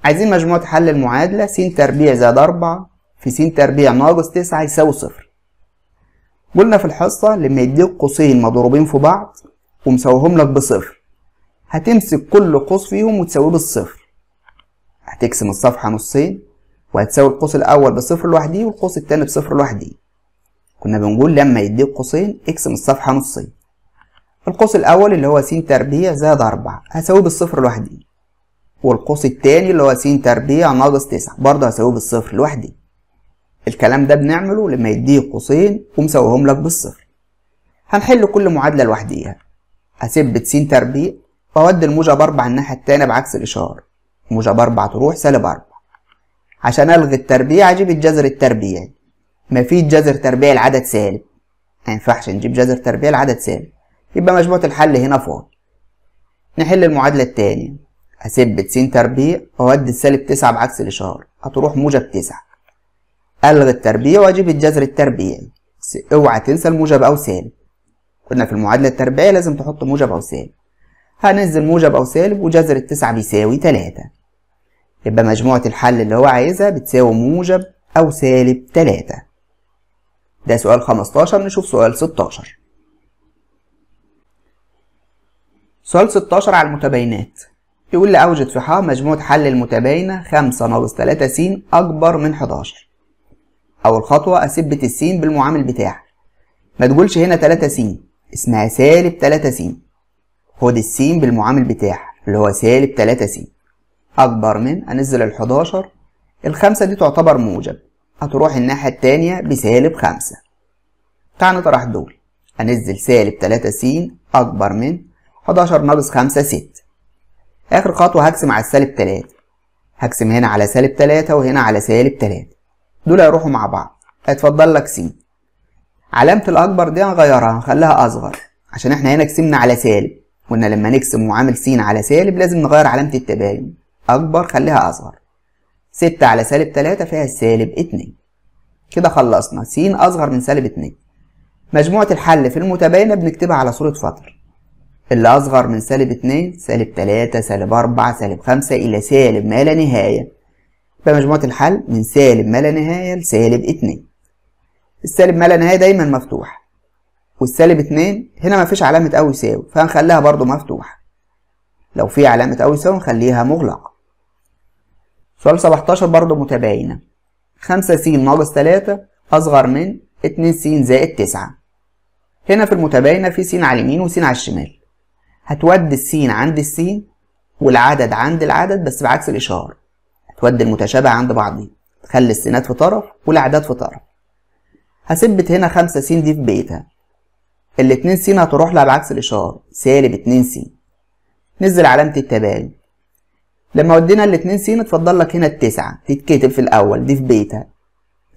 عايزين مجموعة حل المعادلة س تربيع زائد 4 في س تربيع ناقص 9 يساوي صفر قلنا في الحصة لما يديك قوسين مضروبين في بعض ومساويهم لك بصفر هتمسك كل قوس فيهم وتساويه بالصفر هتقسم الصفحة نصين وهتساوي القوس الأول بصفر لوحده والقوس التاني بصفر لوحده كنا بنقول لما يديك قوسين اقسم الصفحة نصين القوس الأول اللي هو س تربيع زائد أربعة هساويه بالصفر لوحدي والقوس التاني اللي هو س تربيع ناقص تسعة برضه هساويه بالصفر لوحدي الكلام ده بنعمله لما يديك قوسين ومساويهم لك بالصفر هنحل كل معادلة لوحديها هثبت س تربيع وأودي الموجب أربعة الناحية التانية بعكس الإشارة موجب أربعة تروح سالب أربعة عشان ألغي التربيع أجيب الجذر التربيعي مفيش جذر تربيعي العدد سالب مينفعش نجيب جذر تربيعي العدد سالب يبقى مجموعة الحل هنا فاضي نحل المعادلة التانية أثبت س تربيع وأودي السالب تسعة بعكس الإشارة هتروح موجب تسعة ألغي التربيع وأجيب الجذر التربيعي اوعى تنسى الموجب أو سالب كنا في المعادلة التربيعية لازم تحط موجب أو سالب هنزل موجب أو سالب وجذر التسعة بيساوي تلاتة يبقى مجموعة الحل اللي هو عايزها بتساوي موجب أو سالب تلاتة ده سؤال خمستاشر نشوف سؤال ستاشر سؤال 16 على المتباينات يقول لي أوجد في ح مجموعة حل المتباينة 5 ناقص 3 س أكبر من 11 أول خطوة أثبت الس بالمعامل بتاعها ما تقولش هنا 3 س اسمها سالب 3 س خد الس بالمعامل بتاعها اللي هو سالب 3 س أكبر من أنزل ال 11 الخمسة دي تعتبر موجب هتروح الناحية التانية بسالب 5 تعال نطرح دول أنزل سالب 3 س أكبر من 11 ناقص 5 6 آخر خطوة هقسم على السالب 3 هقسم هنا على سالب 3 وهنا على سالب 3 دول هيروحوا مع بعض هيتفضل لك س علامة الأكبر دي هنغيرها هنخليها أصغر عشان احنا هنا قسمنا على سالب قلنا لما نقسم وعامل س على سالب لازم نغير علامة التباين أكبر خليها أصغر 6 على سالب 3 فيها السالب 2 كده خلصنا س أصغر من سالب 2 مجموعة الحل في المتباينة بنكتبها على صورة فطر اللي أصغر من سالب اتنين سالب تلاتة سالب أربعة سالب خمسة إلى سالب ما لا نهاية يبقى مجموعة الحل من سالب ما لا نهاية لسالب اتنين السالب ما لا نهاية دايما مفتوح والسالب اتنين هنا مفيش علامة أو يساوي فهنخليها برضو مفتوحة لو في علامة أو يساوي نخليها مغلقة سؤال 17 برضو متباينة خمسة س ناقص تلاتة أصغر من اتنين س زائد تسعة هنا في المتباينة في س على اليمين وس على الشمال هتودي السين عند السين والعدد عند العدد بس بعكس الإشارة هتودي المتشابه عند بعضيه تخلي السينات في طرف والأعداد في طرف هثبت هنا خمسة س دي في بيتها الاتنين س هتروح لها بعكس الإشارة سالب اتنين س نزل علامة التباين لما ودينا الاتنين س اتفضل لك هنا التسعة تتكتب في الأول دي في بيتها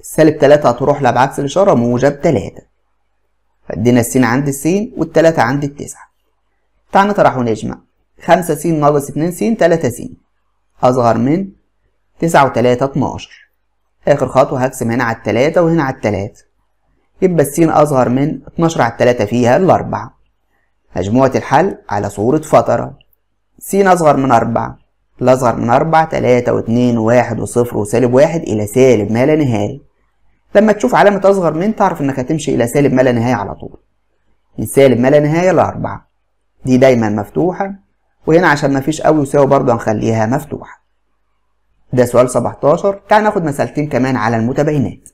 سالب تلاتة هتروح لها بعكس الإشارة موجب تلاتة فادينا السين عند السين والتلاتة عند التسعة تعال نطرح ونجمع خمسة س ناقص اتنين س تلاتة س أصغر من تسعة وتلاتة اتناشر آخر خطوة هقسم هنا على التلاتة وهنا على التلاتة يبقى الس أصغر من اتناشر على التلاتة فيها الأربعة مجموعة الحل على صورة فترة س أصغر من أربعة الأصغر من أربعة تلاتة واتنين وواحد وصفر وسالب واحد إلى سالب ما لا نهاية لما تشوف علامة أصغر من تعرف إنك هتمشي إلى سالب ما لا نهاية على طول من سالب ما لا نهاية لأربعة دي دايما مفتوحة وهنا عشان مفيش أو يساوي برضه هنخليها مفتوحة ده سؤال 17 تعال ناخد مثالتين كمان على المتباينات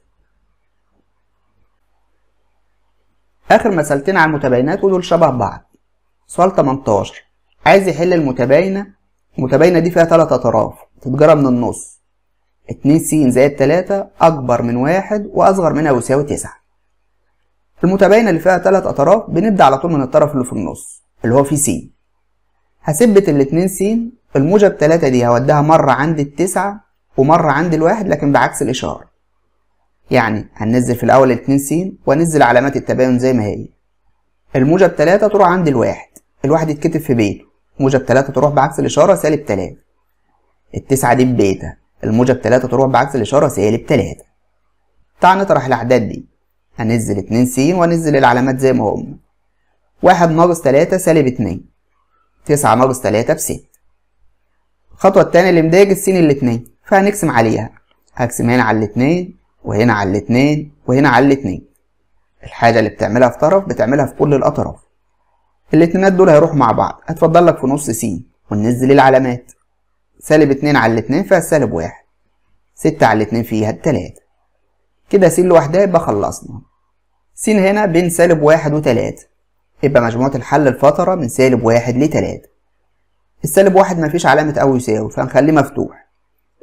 آخر مثالتين على المتباينات ودول شبه بعض سؤال 18 عايز يحل المتباينة المتباينة دي فيها تلات أطراف تتجرى من النص 2 س زائد 3 أكبر من واحد وأصغر منها يساوي 9 المتباينة اللي فيها تلات أطراف بنبدأ على طول من الطرف اللي في النص اللي هو في سي هثبت الاتنين سين الموجب تلاتة دي هوديها مرة عند التسعة ومرة عند الواحد لكن بعكس الإشارة يعني هننزل في الأول الاتنين سين وأنزل علامات التباين زي ما هي الموجب تلاتة تروح عند الواحد الواحد يتكتب في بيته موجب تلاتة تروح بعكس الإشارة سالب تلاتة التسعة دي ببيتها الموجب تلاتة تروح بعكس الإشارة سالب تلاتة تعال نطرح الأعداد دي هنزل اتنين س وانزل العلامات زي ما هم واحد ناقص تلاتة سالب اتنين تسعة ناقص تلاتة بست الخطوة التانية الإمداد السين الاتنين فهنقسم عليها هقسم هنا على الاتنين وهنا على الاتنين وهنا على الاتنين الحاجة اللي بتعملها في طرف بتعملها في كل الأطراف الاتنينات دول هيروحوا مع بعض هتفضل لك في نص سين وننزل العلامات سالب اتنين على الاتنين فيها سالب واحد ستة على الاتنين فيها التلاتة كده سين لوحدها يبقى خلصنا سين هنا بين سالب واحد وتلاتة يبقى مجموعة الحل الفترة من سالب واحد لتلاتة السالب واحد مفيش علامة أو يساوي فهنخليه مفتوح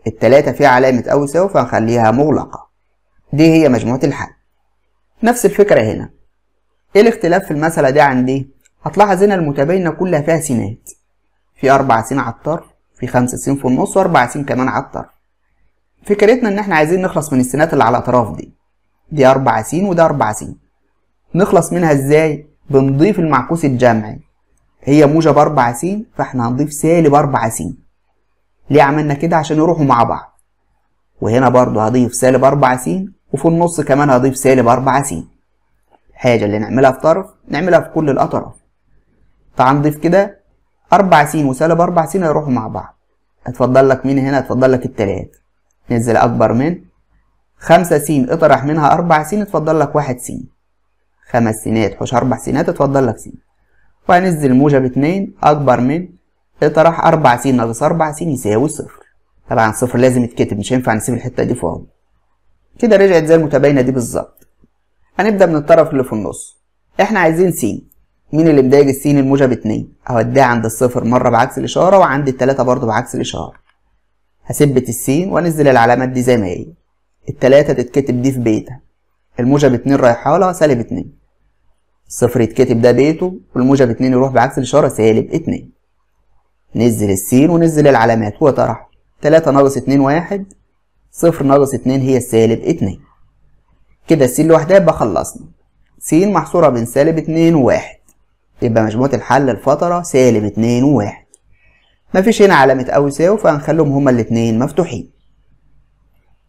التلاتة فيها علامة أو يساوي فهنخليها مغلقة دي هي مجموعة الحل نفس الفكرة هنا ايه الاختلاف في المسألة دي عن دي؟ هتلاحظ هنا المتباينة كلها فيها سينات في أربع سين على الطرف في خمسة سين في النص وأربع سين كمان على الطرف فكرتنا إن إحنا عايزين نخلص من السينات اللي على الأطراف دي دي أربع سين وده أربع سين نخلص منها إزاي؟ بنضيف المعكوس الجمعي هي موجب 4 س فاحنا هنضيف سالب 4 س ليه عملنا كده عشان يروحوا مع بعض وهنا برضو هضيف سالب 4 س وفي النص كمان هضيف سالب 4 س الحاجة اللي نعملها في طرف نعملها في كل الأطراف فهنضيف كده 4 س وسالب 4 س هيروحوا مع بعض اتفضل لك مين هنا اتفضل لك التلات نزل أكبر من 5 س اطرح منها 4 س اتفضل لك 1 س خمس سينات حوش أربع سينات اتفضل لك سين وهنزل موجب اتنين أكبر من اطرح أربع سين ناقص أربع سين يساوي صفر طبعا صفر لازم يتكتب مش هينفع نسيب الحتة دي فاضية كده رجعت زي المتباينة دي بالظبط هنبدأ من الطرف اللي في النص احنا عايزين سين مين اللي مضايق السين الموجب اتنين أوديه عند الصفر مرة بعكس الإشارة وعند التلاتة برضه بعكس الإشارة هثبت السين وأنزل العلامات دي زي ما هي التلاتة تتكتب دي في بيتا الموجب اتنين رايحة لها سالب اتنين صفر يتكتب ده بيته والموجب اتنين يروح بعكس الإشارة سالب اتنين نزل السين ونزل العلامات وطرح تلاتة ناقص اتنين واحد صفر ناقص اتنين هي سالب اتنين كده السين لوحدها يبقى خلصنا سين محصورة بين سالب اتنين وواحد يبقى مجموعة الحل الفترة سالب اتنين وواحد مفيش هنا علامة أو يساوي فهنخليهم هما الاتنين مفتوحين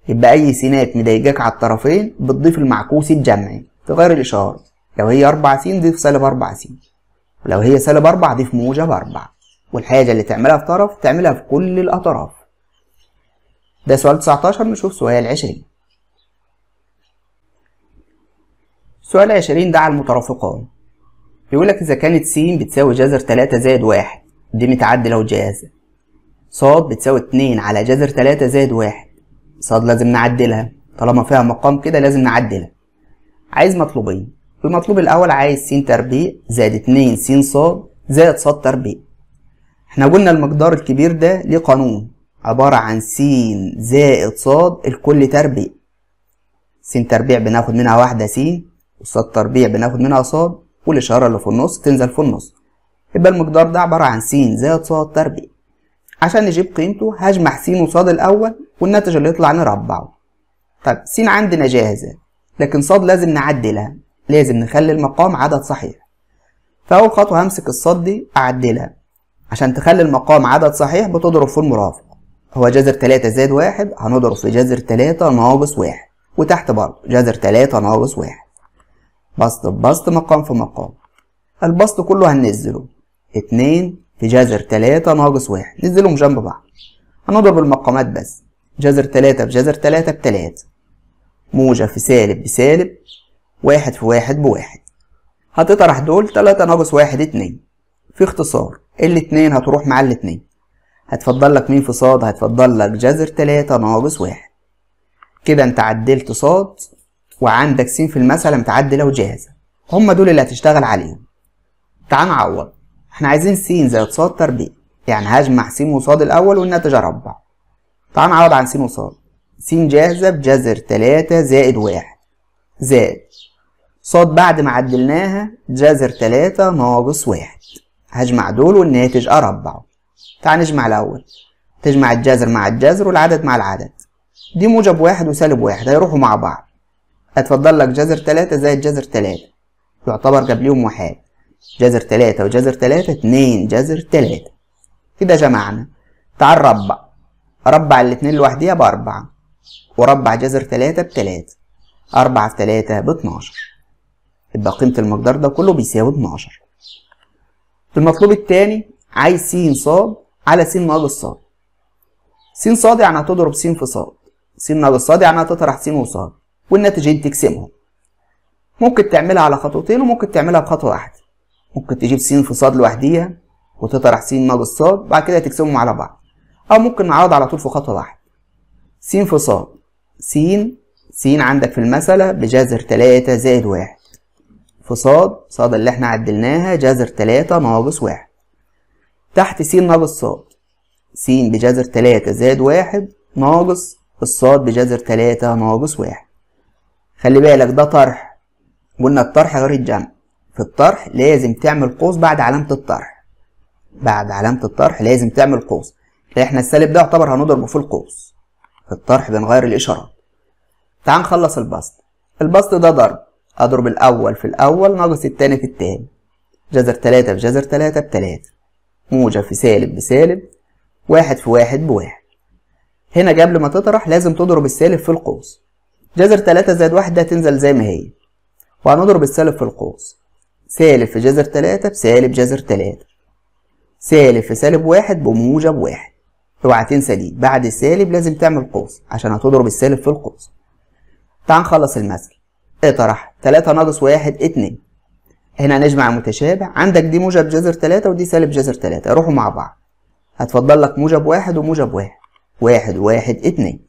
يبقى أي سينات مضايقاك على الطرفين بتضيف المعكوس الجمعي تغير الإشارة لو هي 4 س ضيف سالب 4 س ولو هي سالب 4 ضيف موجب 4 والحاجة اللي تعملها في طرف تعملها في كل الأطراف ده سؤال 19 نشوف سؤال 20 سؤال 20 ده على المترافقان بيقول لك إذا كانت س بتساوي جذر 3 زائد 1 دي متعدلة وجاهزة ص بتساوي 2 على جذر 3 زائد 1 ص لازم نعدلها طالما فيها مقام كده لازم نعدلها عايز مطلوبين المطلوب الأول عايز س تربيع زائد 2 س ص زائد ص تربيع احنا قلنا المقدار الكبير ده ليه قانون عبارة عن س زائد ص الكل تربيع س تربيع بناخد منها واحدة س وص تربيع بناخد منها ص والإشارة اللي في النص تنزل في النص يبقى المقدار ده عبارة عن س زائد ص تربيع عشان نجيب قيمته هجمع س وص الأول والناتج اللي يطلع نربعه طب س عندنا جاهزة لكن ص لازم نعدلها لازم نخلي المقام عدد صحيح فأول خطوة همسك الصاد دي أعدلها عشان تخلي المقام عدد صحيح بتضرب في المرافق هو جذر تلاتة زائد واحد هنضرب في جذر تلاتة ناقص واحد وتحت برضه جذر تلاتة ناقص واحد بسط بسط مقام في مقام البسط كله هننزله اتنين في جذر تلاتة ناقص واحد ننزلهم جنب بعض هنضرب المقامات بس جذر تلاتة في جذر تلاتة بتلاتة موجة في سالب بسالب واحد في واحد بواحد هتطرح دول تلاتة ناقص واحد اتنين في اختصار الاتنين هتروح مع الاتنين هتفضل لك مين في صاد هتفضل لك جذر تلاتة ناقص واحد كده انت عدلت صاد وعندك س في المسألة متعدلة وجاهزة هما دول اللي هتشتغل عليهم تعال نعوض احنا عايزين س زائد صاد تربيع يعني هجمع س وصاد الأول والناتج أربع تعال نعوض عن س وصاد س جاهزة بجذر تلاتة زائد واحد زائد ص بعد ما عدلناها جذر تلاتة ناقص واحد هجمع دول والناتج أربعه تعال نجمع الأول تجمع الجذر مع الجذر والعدد مع العدد دي موجب واحد وسالب واحد هيروحوا مع بعض هتفضل لك جذر تلاتة زائد جذر تلاتة يعتبر جاب ليهم واحد جذر تلاتة وجذر تلاتة اتنين جذر تلاتة كده جمعنا تعال ربع ربع الاتنين لوحديها بأربعة وربع جذر تلاتة بتلاتة أربعة في تلاتة باتناشر يبقى قيمة المقدار ده كله بيساوي 12 المطلوب التاني عايز س ص على س ناقص ص س ص يعني هتضرب س في ص س ناقص ص يعني هتطرح س وص والناتجين تقسمهم ممكن تعملها على خطوتين وممكن تعملها بخطوة واحدة ممكن تجيب س في ص لوحديها وتطرح س ناقص ص بعد كده تقسمهم على بعض أو ممكن نعرض على طول في خطوة واحدة س في ص س س عندك في المسألة بجذر تلاتة زائد واحد في صاد صاد اللي احنا عدلناها جذر تلاتة ناقص واحد تحت س ناقص صاد س بجذر تلاتة زائد واحد ناقص الصاد بجذر تلاتة ناقص واحد خلي بالك ده طرح قلنا الطرح غير الجمع في الطرح لازم تعمل قوس بعد علامة الطرح بعد علامة الطرح لازم تعمل قوس احنا السالب ده يعتبر هنضربه في القوس في الطرح بنغير الإشارات تعال نخلص البسط البسط ده ضرب اضرب الاول في الاول ناقص التاني في التاني جذر تلاتة في جذر تلاتة بتلاتة موجب في سالب بسالب واحد في واحد بواحد هنا قبل ما تطرح لازم تضرب السالب في القوس جذر تلاتة زائد واحد ده تنزل زي ما هي وهنضرب السالب في القوس سالب في جذر تلاتة بسالب جذر تلاتة سالب في سالب واحد بموجب واحد اوعى تنسى دي بعد السالب لازم تعمل قوس عشان هتضرب السالب في القوس تعال نخلص المثل اطرح 3 ناقص 1 2 هنا هنجمع متشابه عندك دي موجب جذر 3 ودي سالب جذر 3 روحوا مع بعض هتفضل لك موجب واحد وموجب واحد واحد واحد اتنين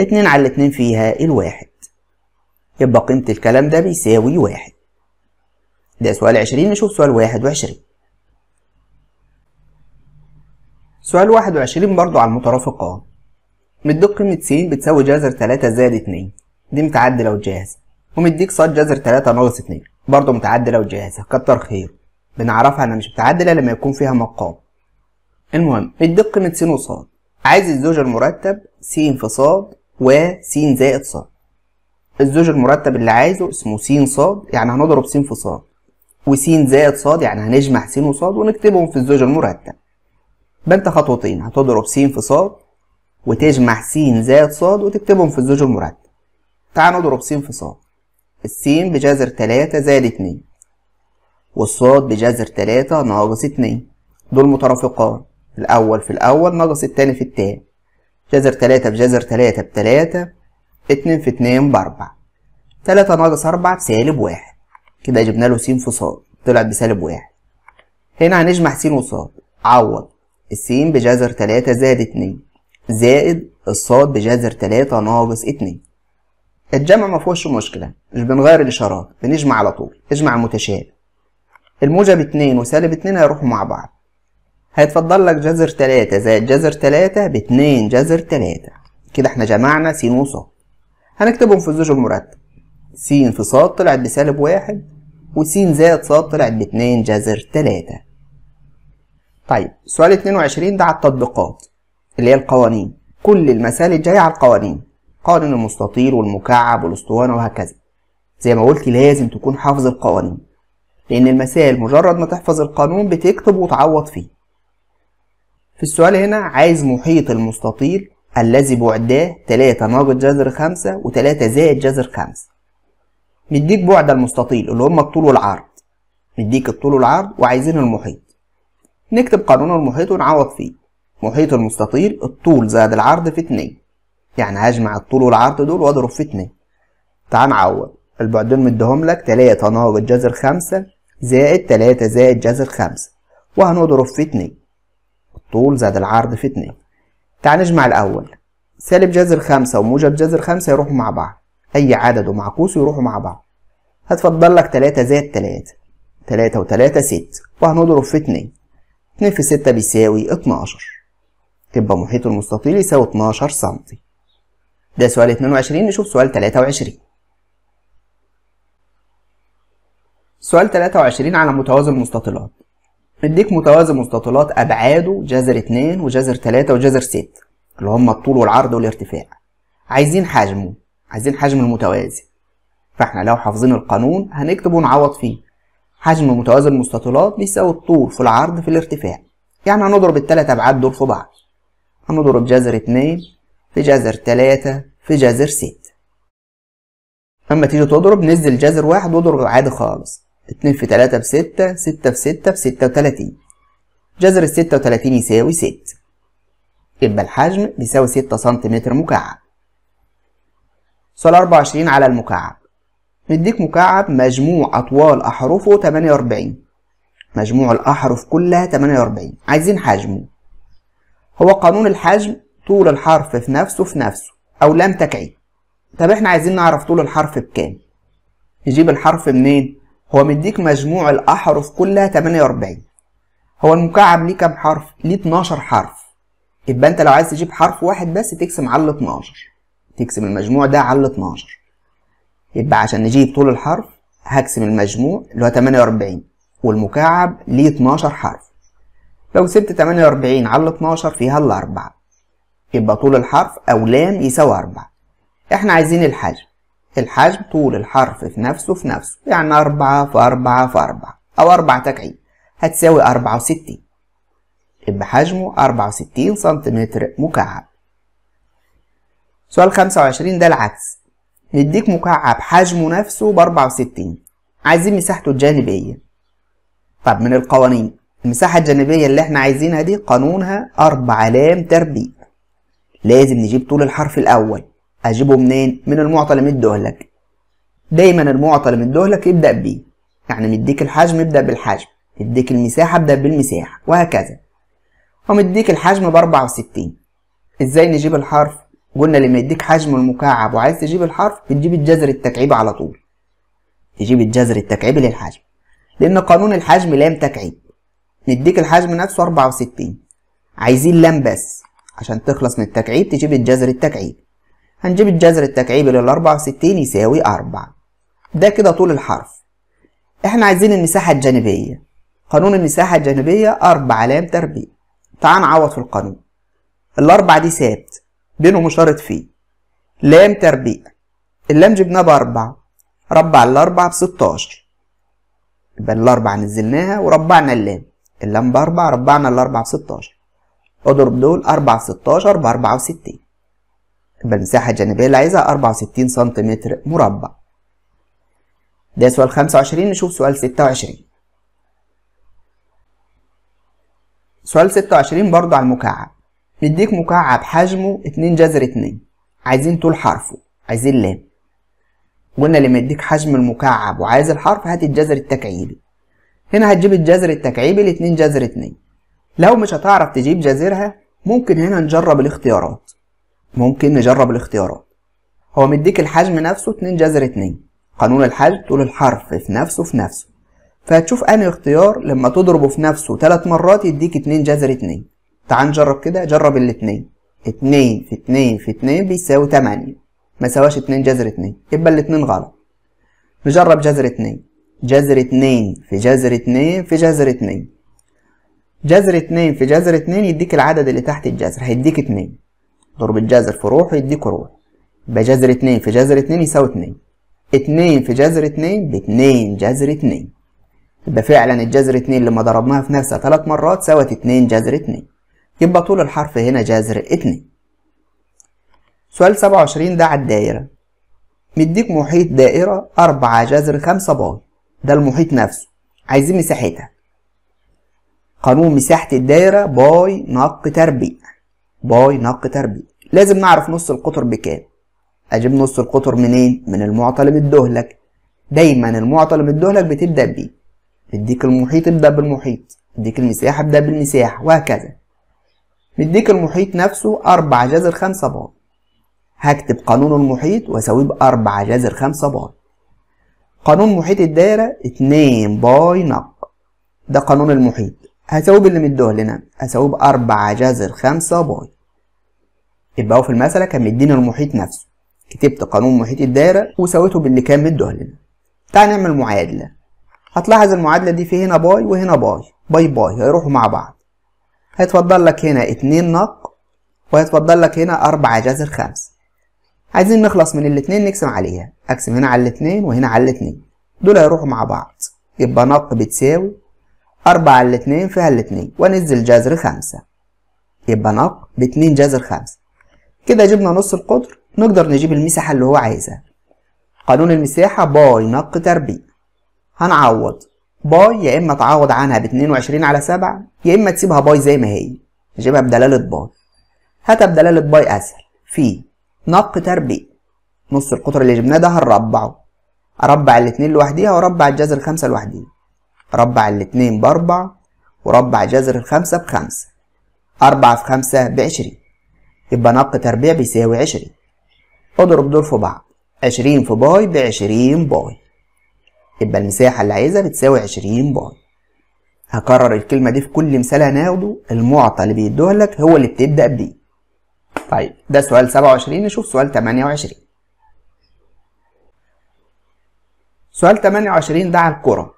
اتنين على 2 فيها الواحد يبقى قيمة الكلام ده بيساوي واحد ده سؤال عشرين نشوف سؤال واحد وعشرين سؤال واحد وعشرين برضو على المترافقان مديك قيمة س بتساوي جذر تلاتة زائد اتنين دي متعدلة وجاهزة ومديك صاد جذر 3 ناقص 2 برضه متعدله وجاهزه كتر خير بنعرفها انها مش متعدله لما يكون فيها مقام المهم مديك قيمه س وص عايز الزوج المرتب س في ص و س زائد ص الزوج المرتب اللي عايزه اسمه س ص يعني هنضرب س في ص و س زائد ص يعني هنجمع س وص ونكتبهم في الزوج المرتب بنت خطوتين هتضرب س في ص وتجمع س زائد ص وتكتبهم في الزوج المرتب تعال نضرب س في ص السين بجذر تلاتة زائد اتنين والصاد بجذر تلاتة ناقص اتنين دول مترافقان الأول في الأول ناقص التاني في التاني جذر تلاتة بجذر تلاتة بتلاتة اتنين في اتنين بأربعة تلاتة ناقص أربعة بسالب واحد كده جبنا له س في ص طلعت بسالب واحد هنا هنجمع س وص عوض الس بجذر تلاتة زائد اتنين زائد الصاد بجذر تلاتة ناقص اتنين الجمع ما فيهوش مشكلة مش بنغير الإشارات بنجمع على طول اجمع متشابه الموجب اتنين وسالب اتنين هيروحوا مع بعض هيتفضل لك جذر تلاتة زائد جذر تلاتة باتنين جذر تلاتة كده احنا جمعنا س وص هنكتبهم في الزوج المرتب س في ص طلعت بسالب واحد وس زائد ص طلعت باتنين جذر تلاتة طيب سؤال اتنين وعشرين ده على التطبيقات اللي هي القوانين كل المسائل الجاية على القوانين قانون المستطيل والمكعب والاسطوانة وهكذا زي ما قلت لازم تكون حافظ القوانين لأن المسائل مجرد ما تحفظ القانون بتكتب وتعوض فيه في السؤال هنا عايز محيط المستطيل الذي بعداه 3 ناقص جذر 5 و3 زائد جذر 5 مديك بعد المستطيل اللي هما الطول والعرض مديك الطول والعرض وعايزين المحيط نكتب قانون المحيط ونعوض فيه محيط المستطيل الطول زائد العرض في 2 يعني هجمع الطول والعرض دول واضرب في اتنين تعال نعوض البعدين مديهم لك تلاتة ناقص جذر خمسة زائد تلاتة زائد جذر خمسة وهنضرب في اتنين الطول زائد العرض في اتنين تعال نجمع الأول سالب جذر خمسة وموجب جذر خمسة يروحوا مع بعض أي عدد ومعكوس يروحوا مع بعض هتفضل لك تلاتة زائد تلاتة تلاتة وتلاتة ست وهنضرب في اتنين اتنين في ستة بيساوي اتناشر تبقى محيط المستطيل يساوي اتناشر سنتي ده سؤال 22 نشوف سؤال 23 سؤال 23 على متوازن مستطيلات مديك متوازن مستطيلات أبعاده جذر 2 وجذر 3 وجذر 6 اللي هم الطول والعرض والارتفاع عايزين حجمه عايزين حجم المتوازي فاحنا لو حافظين القانون هنكتب ونعوض فيه حجم متوازي المستطيلات بيساوي الطول في العرض في الارتفاع يعني هنضرب الثلاث أبعاد دول في بعض هنضرب جذر 2 في جذر تلاتة في جذر ستة أما تيجي تضرب نزل جذر واحد واضرب عادي خالص اتنين في تلاتة بستة ستة في ستة في ستة وتلاتين جذر الستة وتلاتين يساوي ستة يبقى الحجم بيساوي ستة سنتيمتر مكعب سؤال أربعة وعشرين على المكعب نديك مكعب مجموع أطوال أحرفه تمانية وأربعين مجموع الأحرف كلها تمانية وأربعين عايزين حجمه هو قانون الحجم طول الحرف في نفسه في نفسه أو لام تكعيب طب احنا عايزين نعرف طول الحرف بكام نجيب الحرف منين هو مديك مجموع الأحرف كلها 48 هو المكعب ليه كام حرف ليه 12 حرف يبقى انت لو عايز تجيب حرف واحد بس تقسم على 12 تقسم المجموع ده على 12 يبقى عشان نجيب طول الحرف هقسم المجموع اللي هو 48 والمكعب ليه 12 حرف لو سبت 48 على 12 فيها الأربعة يبقى طول الحرف أو لام يساوي أربعة إحنا عايزين الحجم الحجم طول الحرف في نفسه في نفسه يعني أربعة في أربعة في أربعة أو أربعة تكعيب هتساوي أربعة وستين يبقى حجمه أربعة وستين سنتيمتر مكعب سؤال خمسة وعشرين ده العكس نديك مكعب حجمه نفسه بأربعة وستين عايزين مساحته الجانبية طب من القوانين المساحة الجانبية اللي احنا عايزينها دي قانونها أربع لام تربيع لازم نجيب طول الحرف الأول أجيبه منين؟ من المعطى اللي لك دايما المعطى اللي لك ابدأ بيه يعني مديك الحجم ابدأ بالحجم مديك المساحة ابدأ بالمساحة وهكذا ومديك الحجم بأربعة وستين ازاي نجيب الحرف؟ قلنا لما يديك حجم المكعب وعايز تجيب الحرف بتجيب الجذر التكعيبي على طول تجيب الجذر التكعيبي للحجم لأن قانون الحجم لام تكعيب نديك الحجم نفسه أربعة وستين عايزين لام بس عشان تخلص من التكعيب تجيب الجذر التكعيبي هنجيب الجذر التكعيبي للأربعة وستين يساوي أربعة ده كده طول الحرف احنا عايزين المساحة الجانبية قانون المساحة الجانبية أربعة لام تربيع تعال نعوض في القانون الأربعة دي ثابت بينهم مشارط فيه لام تربيع اللام جبناه بأربعة ربع الأربعة بستاشر يبقى الأربعة نزلناها وربعنا اللام اللام بأربعة ربعنا الأربعة بستاشر اضرب دول 4 في 16 ب 64 يبقى المساحة الجانبية اللي عايزها 64 سنتيمتر مربع ده سؤال 25 نشوف سؤال 26 سؤال 26 برضو على المكعب نديك مكعب حجمه 2 جذر 2 عايزين طول حرفه عايزين لام قلنا لما يديك حجم المكعب وعايز الحرف هات الجذر التكعيبي هنا هتجيب الجذر التكعيبي ل 2 جذر 2 لو مش هتعرف تجيب جذرها ممكن هنا نجرب الاختيارات ممكن نجرب الاختيارات هو مديك الحجم نفسه 2 جذر 2 قانون الحجم طول الحرف في نفسه في نفسه فهتشوف انهي اختيار لما تضربه في نفسه 3 مرات يديك 2 جذر 2 تعال نجرب كده جرب الاثنين 2 في 2 في 2 بيساوي 8 ما سواش 2 جذر 2 يبقى الاثنين غلط نجرب جذر 2 جذر 2 في جذر 2 في جذر 2 جذر 2 في جذر 2 يديك العدد اللي تحت الجذر هيديك 2 ضرب الجذر في روح يديك روح يبقى جذر 2 في جذر 2 يساوي 2 2 في جذر 2 ب 2 جذر 2 يبقى فعلا الجذر 2 لما ضربناها في نفسها 3 مرات سوت 2 جذر 2 يبقى طول الحرف هنا جذر 2 سؤال 27 ده على الدائرة مديك محيط دائرة 4 جذر 5 باي ده المحيط نفسه عايزين مساحتها قانون مساحة الدايرة باي نق تربيع باي نق تربيع لازم نعرف نص القطر بكام أجيب نص القطر منين؟ من المعطى اللي مدهلك دايما المعطى اللي مدهلك بتبدأ بيه مديك المحيط ابدأ بالمحيط مديك المساحة ابدأ بالمساحة وهكذا مديك المحيط نفسه أربعة جذر خمسة باي هكتب قانون المحيط وأساويه بأربعة جذر خمسة باي قانون محيط الدايرة اتنين باي نق ده قانون المحيط هساوي باللي مدوه لنا هساوي بأربعة جذر خمسة باي يبقى هو في المسألة كان مديني المحيط نفسه كتبت قانون محيط الدايرة وساويته باللي كان مدوه لنا تعال نعمل معادلة هتلاحظ المعادلة دي في هنا باي وهنا باي باي باي هيروحوا مع بعض هيتفضل لك هنا اتنين نق وهيتفضل لك هنا أربعة جذر خمسة عايزين نخلص من الاتنين نقسم عليها أقسم هنا على الاتنين وهنا على الاتنين دول هيروحوا مع بعض يبقى نق بتساوي أربعة اتنين فيها الاتنين وأنزل جذر خمسة يبقى ناق باتنين جذر خمسة كده جبنا نص القطر نقدر نجيب المساحة اللي هو عايزها قانون المساحة باي نق تربيع هنعوض باي يا إما تعوض عنها باتنين وعشرين على سبعة يا إما تسيبها باي زي ما هي نجيبها بدلالة باي هات بدلالة باي أسهل في نق تربيع نص القطر اللي جبناه ده هنربعه أربع الاتنين لوحديها وأربع الجذر خمسة لوحديها ربع الاتنين بأربع وربع جذر الخمسة بخمسة أربعة في خمسة بعشرين يبقى نق تربيع بيساوي عشرين اضرب دول في بعض عشرين في باي بعشرين باي يبقى المساحة اللي عايزها بتساوي عشرين باي هكرر الكلمة دي في كل مثال هناخده المعطى اللي بيدوه لك هو اللي بتبدأ بيه طيب ده سؤال سبعة وعشرين نشوف سؤال تمانية وعشرين سؤال تمانية وعشرين ده على الكرة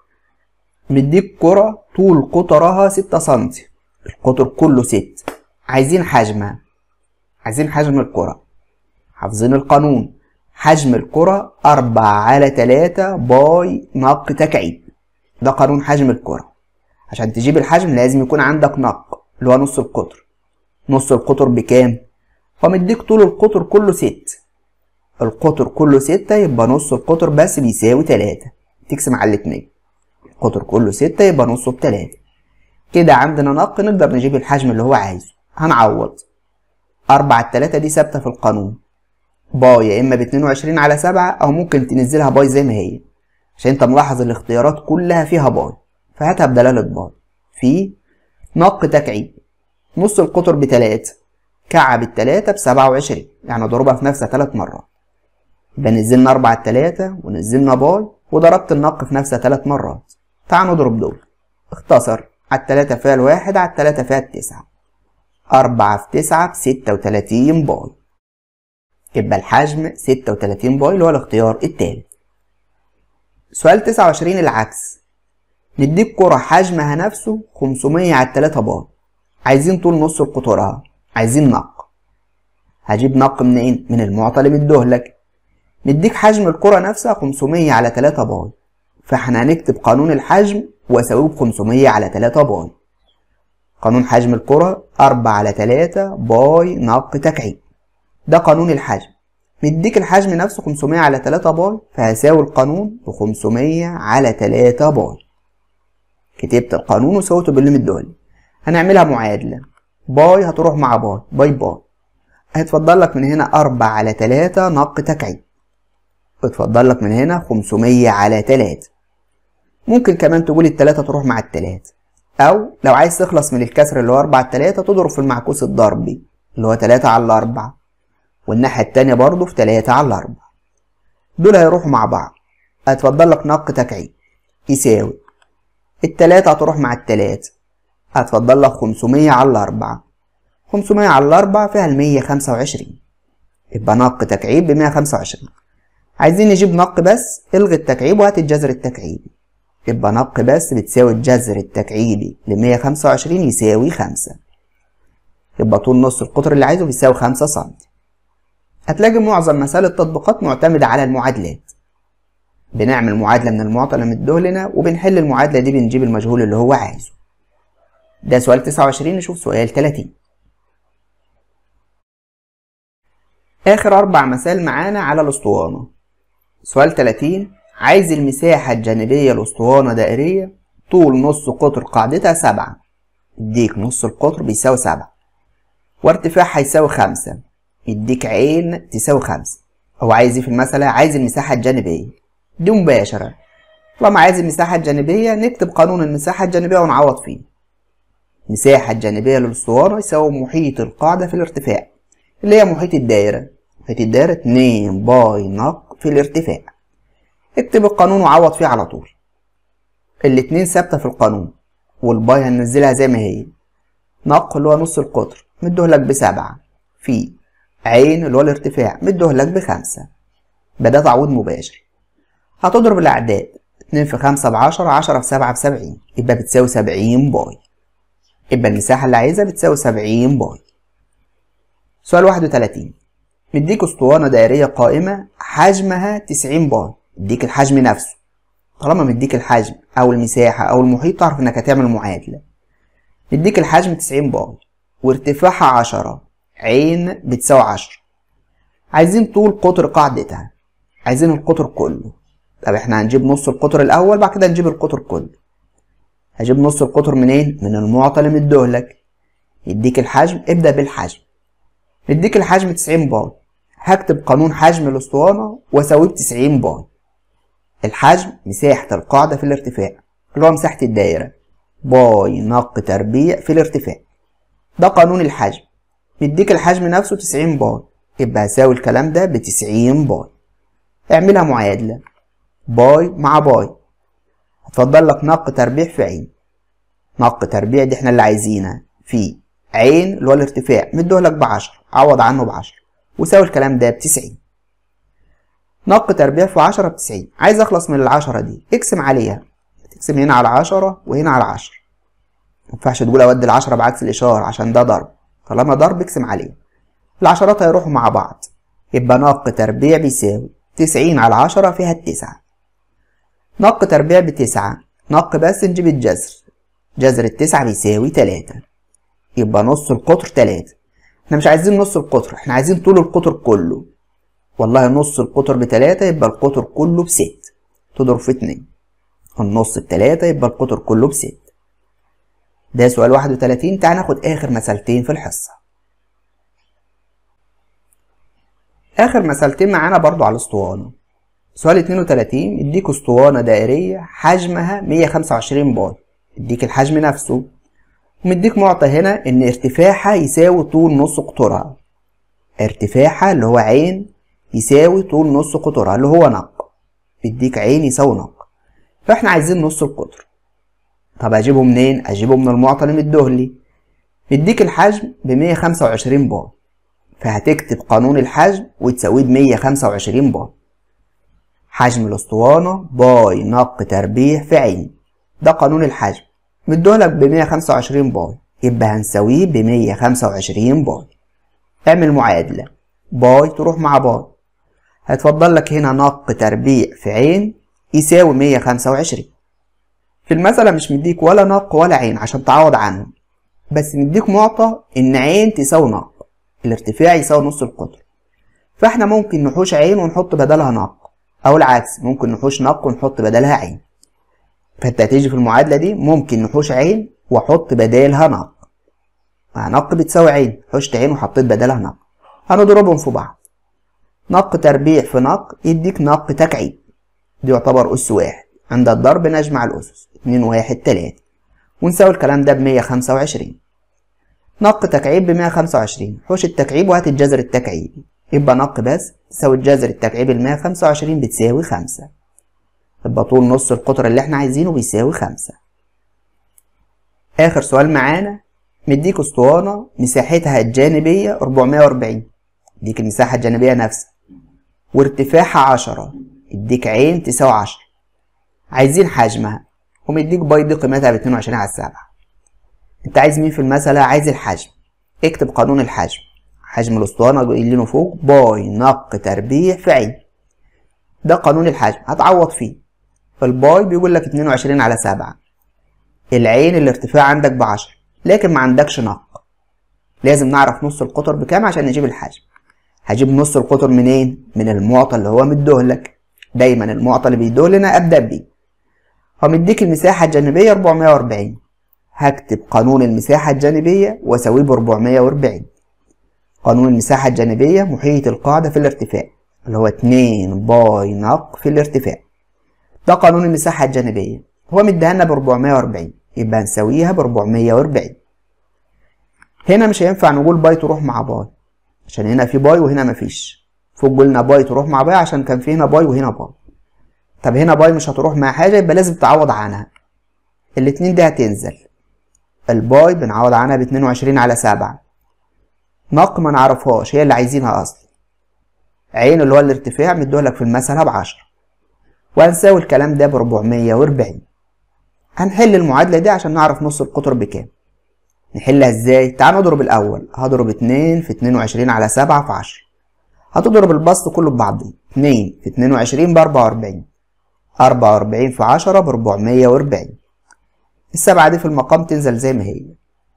مديك كرة طول قطرها ستة سنتي القطر كله ست عايزين حجمها عايزين حجم الكرة حافظين القانون حجم الكرة أربعة على تلاتة باي نق تكعيب ده قانون حجم الكرة عشان تجيب الحجم لازم يكون عندك نق اللي هو نص القطر نص القطر بكام؟ فمديك طول القطر كله ست القطر كله ستة يبقى نص القطر بس بيساوي تلاتة تقسم على الاتنين قطر كله ستة يبقى نصه بتلاتة كده عندنا نق نقدر نجيب الحجم اللي هو عايزه هنعوض أربعة التلاتة دي ثابتة في القانون باي يا إما باتنين وعشرين على سبعة أو ممكن تنزلها باي زي ما هي عشان أنت ملاحظ الاختيارات كلها فيها باي فهاتها بدلالة باي في نق تكعيب نص القطر بتلاتة كعب التلاتة بسبعة وعشرين يعني ضربها في نفسها تلات مرات يبقى نزلنا أربعة التلاتة ونزلنا باي وضربت النق في نفسها تلات مرات تعالوا نضرب دول اختصر على التلاتة فيها الواحد على التلاتة فيها التسعة أربعة في تسعة بستة وتلاتين باي يبقى الحجم ستة وتلاتين باي اللي هو الاختيار التالت سؤال تسعة وعشرين العكس نديك كرة حجمها نفسه خمسمية على التلاتة باي عايزين طول نص قطرها عايزين نق هجيب نق منين؟ من المعطى اللي مديهولك لك نديك حجم الكرة نفسها خمسمية على تلاتة باي فاحنا هنكتب قانون الحجم واساويه ب 500 على 3 باي قانون حجم الكرة 4 على 3 باي نق تكعيب ده قانون الحجم مديك الحجم نفسه 500 على 3 باي فهساوي القانون ب 500 على 3 باي كتبت القانون وسويته بالليميت دول هنعملها معادلة باي هتروح مع باي باي باي هيتفضل لك من هنا 4 على 3 نق تكعيب اتفضل لك من هنا 500 على 3 ممكن كمان تقول التلاتة تروح مع التلاتة أو لو عايز تخلص من الكسر اللي هو أربعة تلاتة تضرب في المعكوس الضربي اللي هو تلاتة على أربعة والناحية التانية برضه في تلاتة على أربعة دول هيروحوا مع بعض هتفضل لك نق تكعيب يساوي التلاتة هتروح مع التلاتة هتفضل لك خمسمية على أربعة خمسمية على أربعة فيها المية خمسة وعشرين يبقى نق تكعيب بمية خمسة وعشرين عايزين نجيب نق بس الغي التكعيب وهات الجذر التكعيبي يبقى نق بس بتساوي الجذر التكعيبي ل 125 يساوي 5 يبقى طول نص القطر اللي عايزه بيساوي 5 سم هتلاقي معظم مسائل التطبيقات معتمدة على المعادلات بنعمل معادلة من المعطى اللي مدوه لنا وبنحل المعادلة دي بنجيب المجهول اللي هو عايزه ده سؤال 29 نشوف سؤال 30 آخر أربع مسائل معانا على الأسطوانة سؤال 30 عايز المساحة الجانبية لأسطوانة دائرية طول نص قطر قاعدتها سبعة يديك نص القطر بيساوي سبعة وارتفاعها يساوي خمسة يديك عين تساوي خمسة هو عايز ايه في المسألة؟ عايز المساحة الجانبية دي مباشرة طالما عايز المساحة الجانبية نكتب قانون المساحة الجانبية ونعوض فيه المساحة الجانبية للأسطوانة يساوي محيط القاعدة في الارتفاع اللي هي محيط الدايرة محيط الدايرة اتنين باي نق في الارتفاع اكتب القانون وعوض فيه على طول الاتنين ثابتة في القانون والباي هننزلها زي ما هي نق اللي هو نص القطر مدهلك بسبعة في عين اللي هو الارتفاع مدهلك بخمسة يبقى ده تعويض مباشر هتضرب الأعداد اتنين في خمسة بعشرة عشرة في سبعة بسبعين يبقى بتساوي سبعين باي يبقى المساحة اللي عايزها بتساوي سبعين باي سؤال واحد وتلاتين مديك اسطوانة دائرية قائمة حجمها تسعين باي مديك الحجم نفسه طالما مديك الحجم او المساحه او المحيط تعرف انك هتعمل معادله مديك الحجم 90 باي وارتفاعها 10 عين بتساوي 10 عايزين طول قطر قاعدتها عايزين القطر كله طب احنا هنجيب نص القطر الاول بعد كده نجيب القطر كله هجيب نص القطر منين من المعطى اللي مديهولك يديك الحجم ابدا بالحجم مديك الحجم 90 باي هكتب قانون حجم الاسطوانه واساويه ب 90 باي الحجم مساحة القاعدة في الارتفاع اللي هو مساحة الدائرة باي نق تربيع في الارتفاع ده قانون الحجم مديك الحجم نفسه 90 باي يبقى هساوي الكلام ده ب 90 باي اعملها معادلة باي مع باي هتفضل لك نق تربيع في عين نق تربيع دي احنا اللي عايزينها في عين اللي هو الارتفاع مدوه لك ب 10 عوض عنه ب 10 وساوي الكلام ده ب 90 ناقة 4 في عشرة بتسعين، عايز اخلص من العشرة دي اقسم عليها تقسم هنا على عشرة وهنا على عشرة، ما ينفعش تقول اودي العشرة بعكس الاشارة عشان ده ضرب طالما ضرب اقسم عليه العشرات هيروحوا مع بعض يبقى ناقة تربيع بيساوي تسعين على عشرة فيها التسعة ناقة تربيع بتسعة نق بس نجيب الجذر جذر التسعة بيساوي تلاتة يبقى نص القطر تلاتة احنا مش عايزين نص القطر احنا عايزين طول القطر كله والله نص القطر بتلاتة يبقى القطر كله بست تضرب في اتنين النص بتلاتة يبقى القطر كله بست ده سؤال واحد وتلاتين تعال ناخد آخر مسألتين في الحصة آخر مسألتين معانا برضو على الاسطوانة سؤال اتنين وتلاتين يديك اسطوانة دائرية حجمها مية خمسة وعشرين باي يديك الحجم نفسه ومديك معطى هنا إن ارتفاعها يساوي طول نص قطرها ارتفاعها اللي هو عين يساوي طول نص قطرها اللي هو نق بيديك عين يساوي نق فاحنا عايزين نص القطر طب اجيبه منين اجيبه من المعطى الدهلي مديك الحجم ب 125 بار فهتكتب قانون الحجم وتساويه ب 125 بار حجم الاسطوانة باي نق تربيع في عين ده قانون الحجم مديهولك ب 125 باي يبقى هنساويه ب 125 باي اعمل معادلة باي تروح مع باي هتفضل لك هنا نق تربيع في عين يساوي 125 في المسألة مش مديك ولا نق ولا عين عشان تعوض عنهم بس مديك معطى إن عين تساوي نق الارتفاع يساوي نص القطر فاحنا ممكن نحوش عين ونحط بدلها نق أو العكس ممكن نحوش نق ونحط بدلها عين فانت هتيجي في المعادلة دي ممكن نحوش عين وأحط بدالها نق مع نق بتساوي عين حشت عين وحطيت بدالها نق هنضربهم في بعض نق تربيع في نق يديك نق تكعيب دي يعتبر أس واحد عند الضرب نجمع الأسس اتنين واحد تلاتة ونساوي الكلام ده بمية خمسة وعشرين نق تكعيب بمية خمسة وعشرين حوش التكعيب وهات الجذر التكعيبي يبقى نق بس تساوي الجذر التكعيبي المية خمسة وعشرين بتساوي خمسة يبقى طول نص القطر اللي احنا عايزينه بيساوي خمسة آخر سؤال معانا مديك اسطوانة مساحتها الجانبية أربعمية وأربعين ديك المساحة الجانبية نفسها وارتفاعها عشرة اديك عين تساوي عشرة عايزين حجمها ومديك دي قيمتها باتنين وعشرين على السبعة انت عايز مين في المسألة عايز الحجم اكتب قانون الحجم حجم الاسطوانة اللي فوق باي نق تربيع في عين ده قانون الحجم هتعوض فيه الباي بيقول لك اتنين وعشرين على سبعة العين الارتفاع عندك بعشرة لكن ما عندكش نق لازم نعرف نص القطر بكام عشان نجيب الحجم هجيب نص القطر منين من المعطى اللي هو مديه لك، دايما المعطى اللي بيديه لنا ابدا بيه هو مديك المساحه الجانبيه 440 هكتب قانون المساحه الجانبيه واساويه ب 440 قانون المساحه الجانبيه محيط القاعده في الارتفاع اللي هو 2 باي نق في الارتفاع ده قانون المساحه الجانبيه هو مديها لنا ب 440 يبقى هنساويها ب 440 هنا مش هينفع نقول باي تروح مع باي عشان هنا في باي وهنا مفيش فوق قلنا باي تروح مع باي عشان كان في هنا باي وهنا باي طب هنا باي مش هتروح مع حاجة يبقى لازم تعوض عنها الاتنين دي هتنزل الباي بنعوض عنها ب 22 على 7 نق ما نعرفهاش هي اللي عايزينها اصلا عين اللي هو الارتفاع مديهولك في المسألة ب 10 وهنساوي الكلام ده ب 440 هنحل المعادلة دي عشان نعرف نص القطر بكام نحلها ازاي؟ تعال نضرب الأول هضرب اتنين في اتنين وعشرين على سبعة في عشرة هتضرب البسط كله ببعضه اتنين في اتنين وعشرين بأربعة وأربعين أربعة وأربعين في عشرة بأربعمية وأربعين السبعة دي في المقام تنزل زي ما هي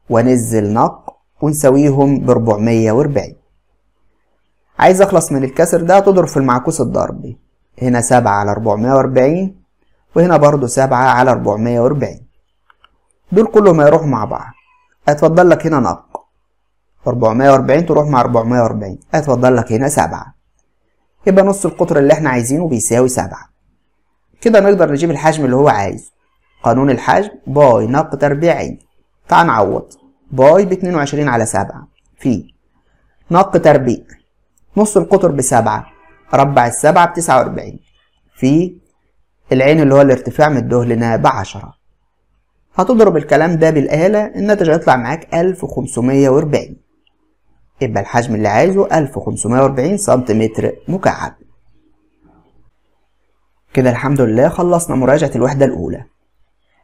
وانزل نق ونساويهم بأربعمية وأربعين عايز أخلص من الكسر ده هتضرب في المعكوس الضربي هنا سبعة على أربعمية وأربعين وهنا برضو سبعة على أربعمية وأربعين دول كلهم هيروحوا مع بعض اتفضل لك هنا نق 440 تروح مع 440 اتفضل لك هنا 7 يبقى نص القطر اللي احنا عايزينه بيساوي 7 كده نقدر نجيب الحجم اللي هو عايزه قانون الحجم باي ناقض 40 تعال نعوض باي ب 22 على 7 في نق تربيع نص القطر ب 7 ربع السبعة ب 49 في العين اللي هو الارتفاع من الدهلنا 10 هتضرب الكلام ده بالآلة الناتج هيطلع معاك 1540 يبقى الحجم اللي عايزه 1540 سنتيمتر مكعب كده الحمد لله خلصنا مراجعة الوحدة الأولى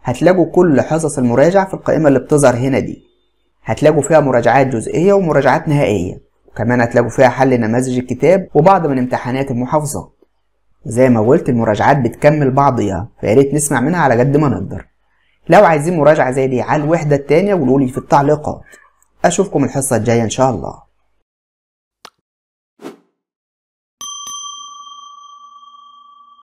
هتلاقوا كل حصص المراجعة في القائمة اللي بتظهر هنا دي هتلاقوا فيها مراجعات جزئية ومراجعات نهائية وكمان هتلاقوا فيها حل نماذج الكتاب وبعض من امتحانات المحافظات زي ما قلت المراجعات بتكمل بعضيها فياريت نسمع منها على قد ما نقدر لو عايزين مراجعة زي دي على الوحدة التانية قولولي في التعليقات أشوفكم الحصة الجاية إن شاء الله